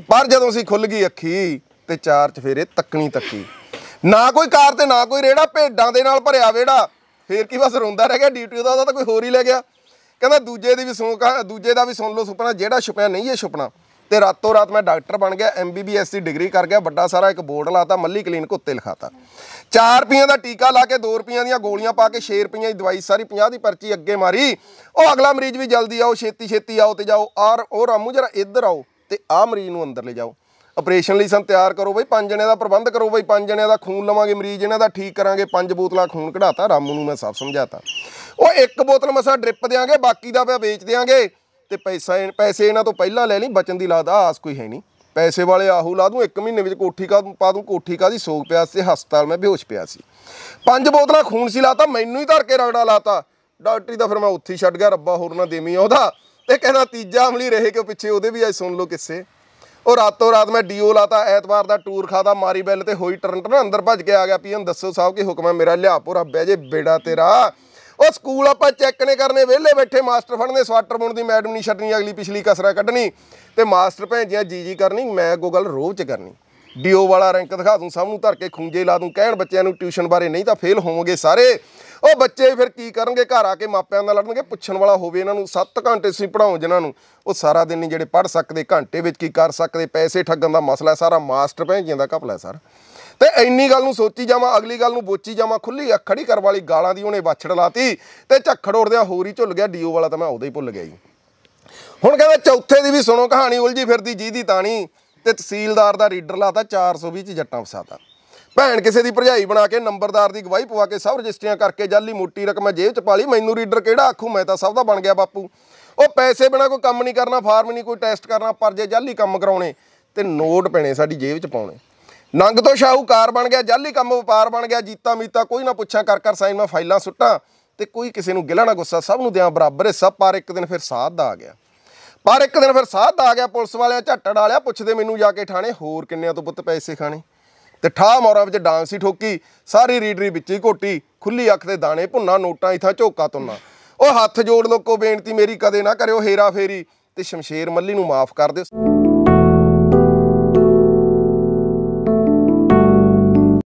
Speaker 1: ਪਰ ਜਦੋਂ ਅਸੀਂ ਖੁੱਲ ਗਈ ਅੱਖੀ ਤੇ ਚਾਰ ਚਫੇਰੇ ਤੱਕਣੀ ਤੱਕੀ ਨਾ ਕੋਈ ਕਾਰ ਤੇ ਨਾ ਕੋਈ ਰੇੜਾ ਭੇਡਾਂ ਦੇ ਨਾਲ ਭਰਿਆ ਵੇੜਾ ਫੇਰ ਕੀ ਬਸ ਰੋਂਦਾ ਰਹਿ ਗਿਆ ਡਿਊਟੀ ਦਾ ਉਹਦਾ ਤਾਂ ਕੋਈ ਹੋਰ ਹੀ ਲੈ ਗਿਆ ਕਹਿੰਦਾ ਦੂਜੇ ਦੀ ਵੀ ਸੁਣ ਦੂਜੇ ਦਾ ਵੀ ਸੁਣ ਲਓ ਸੁਪਨਾ ਜਿਹੜਾ ਛੁਪਿਆ ਨਹੀਂ ਇਹ ਸੁਪਨਾ ਤੇ ਰਾਤੋਂ ਰਾਤ ਮੈਂ ਡਾਕਟਰ ਬਣ ਗਿਆ ਐਮਬੀਬੀਐਸ ਦੀ ਡਿਗਰੀ ਕਰ ਗਿਆ ਵੱਡਾ ਸਾਰਾ ਇੱਕ ਬੋਰਡ ਲਾਤਾ ਮੱਲੀ ਕਲੀਨਿਕ ਉੱਤੇ ਲਿਖਾਤਾ 4 ਰੁਪਈਆਂ ਦਾ ਟੀਕਾ ਲਾ ਕੇ 2 ਰੁਪਈਆਂ ਦੀਆਂ ਗੋਲੀਆਂ ਪਾ ਕੇ 6 ਰੁਪਈਆਂ ਦੀ ਦਵਾਈ ਸਾਰੀ 50 ਦੀ ਪਰਚੀ ਅੱਗੇ ਮਾਰੀ ਉਹ ਅਗਲਾ ਮਰੀਜ਼ ਵੀ ਜਲਦੀ ਆਓ ਛੇਤੀ ਛੇਤੀ ਆਓ ਤੇ ਜਾਓ ਆਰ ਉਹ ਰਾਮੂ ਜਰਾ ਇੱਧਰ ਆਓ ਤੇ ਆ ਮਰੀਜ਼ ਨੂੰ ਅੰਦਰ ਲੈ ਜਾਓ ਆਪਰੇਸ਼ਨ ਲਈ ਸਨ ਤਿਆਰ ਕਰੋ ਬਈ ਪੰਜ ਜਣਿਆਂ ਦਾ ਪ੍ਰਬੰਧ ਕਰੋ ਬਈ ਪੰਜ ਜਣਿਆਂ ਦਾ ਖੂਨ ਲਵਾਂਗੇ ਮਰੀਜ਼ ਇਹਨਾਂ ਦਾ ਠੀਕ ਕਰਾਂਗੇ ਪੰਜ ਬੋਤਲਾਂ ਖੂਨ ਕਢਾਤਾ ਰਾਮੂ ਨੂੰ ਮੈਂ ਸਭ ਸਮਝਾਤਾ ਉਹ ਇੱਕ ਬੋਤਲ ਮਸਾ ਡ੍ਰਿਪ ਦੇਾਂਗੇ ਬਾਕੀ ਦਾ ਵੇਚ ਦੇਾਂਗੇ ਤੇ ਪੈਸਾ ਪੈਸੇ ਇਹਨਾਂ ਤੋਂ ਪਹਿਲਾਂ ਲੈ ਲਈ ਬਚਨ ਦੀ ਲਾਦਾ ਆਸ ਕੋਈ ਹੈ ਨਹੀਂ ਪੈਸੇ ਵਾਲੇ ਆਹੂ ਲਾ ਦੂੰ 1 ਮਹੀਨੇ ਵਿੱਚ ਕੋਠੀ ਕਾ ਪਾ ਦੂੰ ਕੋਠੀ ਕਾ ਦੀ ਸੋਗ ਪਿਆ ਸੀ ਹਸਪਤਾਲ ਮੈਂ ਬੇਹੋਸ਼ ਪਿਆ ਸੀ ਪੰਜ ਬੋਤਲਾਂ ਖੂਨ ਸੀ ਲਾਤਾ ਮੈਨੂੰ ਹੀ ਧਰ ਕੇ ਰਗੜਾ ਲਾਤਾ ਡਾਕਟਰੀ ਦਾ ਫਿਰ ਮੈਂ ਉੱਥੇ ਛੱਡ ਗਿਆ ਰੱਬਾ ਹੋਰ ਨਾ ਦੇਵੀਂ ਉਹਦਾ ਤੇ ਕਹਿੰਦਾ ਤੀਜਾ ਅਮਲੀ ਰਹੇ ਕਿ ਪਿੱਛੇ ਉਹਦੇ ਵੀ ਅੱਜ ਸੁਣ ਲਓ ਕਿੱਸੇ ਉਹ ਰਾਤੋਂ ਰਾਤ ਮੈਂ ਡੀਓ ਲਾਤਾ ਐਤਵਾਰ ਦਾ ਟੂਰ ਖਾਦਾ ਮਾਰੀ ਬੈਲ ਤੇ ਹੋਈ ਟਰੰਟ ਟਰਨ ਅੰਦਰ ਭੱਜ ਕੇ ਆ ਗਿਆ ਪੀਨ ਦੱਸੋ ਸਾਹਿਬ ਕਿ ਹੁਕਮ ਹੈ ਮੇਰਾ ਲਿਆਪੁਰਾ ਬਹਿ ਜੇ ਬੇੜਾ ਤੇਰਾ ਉਹ ਸਕੂਲ ਆਪਾਂ ਚੈੱਕ ਨੇ ਕਰਨੇ ਵਿਹਲੇ ਬੈਠੇ ਮਾਸਟਰ ਫੜਨੇ ਸਵਾਟਰ ਬੁਣ ਦੀ ਮੈਡਮ ਨਹੀਂ ਛੱਡਣੀ ਅਗਲੀ ਪਿਛਲੀ ਕਸਰਾ ਕੱਢਣੀ ਤੇ ਮਾਸਟਰ ਭੈਂਜੀਆਂ ਜੀ ਜੀ ਕਰਨੀ ਮੈਂ ਗੂਗਲ ਰੋਹ ਚ ਕਰਨੀ ਡੀਓ ਵਾਲਾ ਰੈਂਕ ਦਿਖਾ ਦੂੰ ਸਭ ਨੂੰ ਧਰ ਕੇ ਖੁੰਝੇ ਲਾ ਦੂੰ ਕਹਿਣ ਬੱਚਿਆਂ ਨੂੰ ਟਿਊਸ਼ਨ ਬਾਰੇ ਨਹੀਂ ਤਾਂ ਫੇਲ ਹੋਵੋਗੇ ਸਾਰੇ ਉਹ ਬੱਚੇ ਫਿਰ ਕੀ ਕਰਨਗੇ ਘਰ ਆ ਕੇ ਮਾਪਿਆਂ ਨਾਲ ਲੜਨਗੇ ਪੁੱਛਣ ਵਾਲਾ ਹੋਵੇ ਇਹਨਾਂ ਨੂੰ 7 ਘੰਟੇ ਸੀ ਪੜਾਉਂ ਜਿਨ੍ਹਾਂ ਨੂੰ ਉਹ ਸਾਰਾ ਦਿਨ ਨਹੀਂ ਜਿਹੜੇ ਪੜ ਸਕਦੇ ਘੰਟੇ ਵਿੱਚ ਕੀ ਕਰ ਸਕਦੇ ਪੈਸੇ ਠੱਗਣ ਦਾ ਮਸਲਾ ਸਾਰਾ ਮਾਸਟਰ ਭੈਂਜੀਆਂ ਦਾ ਘਪਲਾ ਸਰ ਤੇ ਇੰਨੀ ਗੱਲ ਨੂੰ ਸੋਚੀ ਜਾਵਾਂ ਅਗਲੀ ਗੱਲ ਨੂੰ ਬੋਚੀ ਜਾਵਾਂ ਖੁੱਲੀ ਅੱਖੜੀ ਕਰ ਵਾਲੀ ਗਾਲਾਂ ਦੀ ਉਹਨੇ ਵਾਛੜ ਲਾਤੀ ਤੇ ਝੱਖੜ ਉੜਦਿਆਂ ਹੋਰ ਹੀ ਝੁੱਲ ਗਿਆ ਡੀਓ ਵਾਲਾ ਤਾਂ ਮੈਂ ਉਹਦਾ ਹੀ ਭੁੱਲ ਗਿਆ ਜੀ ਹੁਣ ਕਹਿੰਦਾ ਚੌਥੇ ਦੀ ਵੀ ਸੁਣੋ ਕਹਾਣੀ ਉਲਝੀ ਫਿਰਦੀ ਜੀ ਦੀ ਤਾਣੀ ਤੇ ਤਹਿਸੀਲਦਾਰ ਦਾ ਰੀਡਰ ਲਾਤਾ 420 ਚ ਜੱਟਾਂ ਫਸਾਤਾ ਭੈਣ ਕਿਸੇ ਦੀ ਭਰਜਾਈ ਬਣਾ ਕੇ ਨੰਬਰਦਾਰ ਦੀ ਗਵਾਹੀ ਪਵਾ ਕੇ ਸਭ ਰਜਿਸਟਰੀਆਂ ਕਰਕੇ ਜਾਲੀ ਮੋਟੀ ਰਕਮ ਜੇਬ ਚ ਪਾਲੀ ਮੈਨੂੰ ਰੀਡਰ ਕਿਹੜਾ ਆਖੂ ਮੈਂ ਤਾਂ ਸਭ ਦਾ ਬਣ ਗਿਆ ਬਾਪੂ ਉਹ ਪੈਸੇ ਬਿਨਾ ਕੋਈ ਕੰਮ ਨਹੀਂ ਕਰਨਾ ਫਾਰਮ ਨਹੀਂ ਕੋਈ ਟੈਸਟ ਕਰਨਾ ਪਰ ਜੇ ਜਾਲੀ ਕੰਮ ਕਰਾਉਣੇ ਤੇ ਨੋਟ ਪੈਣੇ ਸਾਡੀ ਜੇਬ ਚ ਪਾਉਣੇ ਨੰਗ ਤੋਂ ਸ਼ਾਹੂਕਾਰ ਬਣ ਗਿਆ ਜਾਲੀ ਕੰਮ ਵਪਾਰ ਬਣ ਗਿਆ ਜੀਤਾ ਮੀਤਾ ਕੋਈ ਨਾ ਪੁੱਛਾਂ ਕਰ ਕਰ ਸਾਈਨ ਮੈਂ ਫਾਈਲਾਂ ਸੁੱਟਾਂ ਤੇ ਕੋਈ ਕਿਸੇ ਨੂੰ ਗਿਲਾ ਨਾ ਗੁੱਸਾ ਸਭ ਨੂੰ ਦਿਆਂ ਬਰਾਬਰ ਸਭ ਪਰ ਇੱਕ ਦਿਨ ਫਿਰ ਸਾਧ ਦਾ ਆ ਗਿਆ ਪਰ ਇੱਕ ਦਿਨ ਫਿਰ ਸਾਧ ਦਾ ਆ ਗਿਆ ਪੁਲਿਸ ਵਾਲਿਆਂ ਝੱਟੜ ਵਾਲਿਆਂ ਪੁੱਛਦੇ ਮੈਨੂੰ ਜਾ ਕੇ ਥਾਣੇ ਹੋਰ ਕਿੰਨਿਆਂ ਤੋਂ ਪੁੱਤ ਪੈਸੇ ਖਾਣੇ ਤੇ ਠਾ ਮੋਰਾ ਵਿੱਚ ਡਾਂਸ ਹੀ ਠੋਕੀ ਸਾਰੀ ਰੀਡਰੀ ਵਿੱਚ ਹੀ ਘੋਟੀ ਖੁੱਲੀ ਅੱਖ ਦੇ ਦਾਣੇ ਭੁੰਨਾ ਨੋਟਾਂ ਇਥਾ ਝੋਕਾ ਤੁੰਨਾ ਉਹ ਹੱਥ ਜੋੜ ਲੋਕੋ ਬੇਨਤੀ ਮੇਰੀ ਕਦੇ ਨਾ ਕਰਿਓ ਹੇਰਾ ਫੇਰੀ ਤੇ ਸ਼ਮਸ਼ੇਰ ਮੱਲੀ ਨੂੰ ਮਾਫ ਕਰ ਦਿਓ